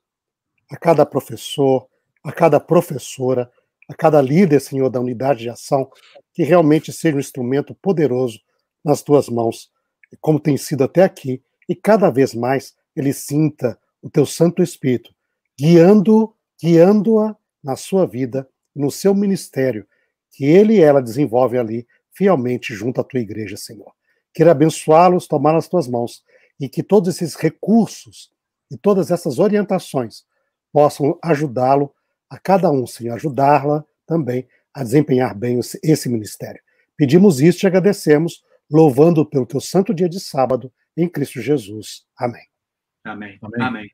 a cada professor, a cada professora, a cada líder, Senhor, da unidade de ação, que realmente seja um instrumento poderoso nas tuas mãos, como tem sido até aqui, e cada vez mais ele sinta o teu Santo Espírito, guiando, guiando-a na sua vida, no seu ministério, que ele e ela desenvolvem ali fielmente junto à tua igreja, Senhor. Queira abençoá-los, tomar nas tuas mãos e que todos esses recursos e todas essas orientações possam ajudá-lo a cada um, Senhor, ajudá-la também a desempenhar bem esse ministério. Pedimos isso e agradecemos, louvando pelo teu santo dia de sábado, em Cristo Jesus. Amém. Amém. Amém. Amém.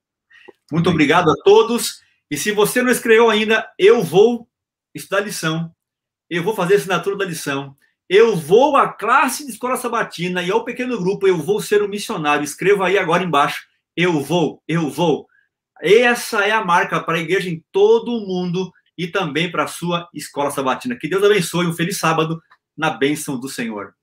Muito Amém. obrigado a todos. E se você não escreveu ainda, eu vou estudar a lição. Eu vou fazer a assinatura da lição. Eu vou à classe de escola sabatina e ao pequeno grupo. Eu vou ser um missionário. Escreva aí agora embaixo. Eu vou, eu vou. Essa é a marca para a igreja em todo o mundo e também para a sua escola sabatina. Que Deus abençoe. Um feliz sábado na bênção do Senhor.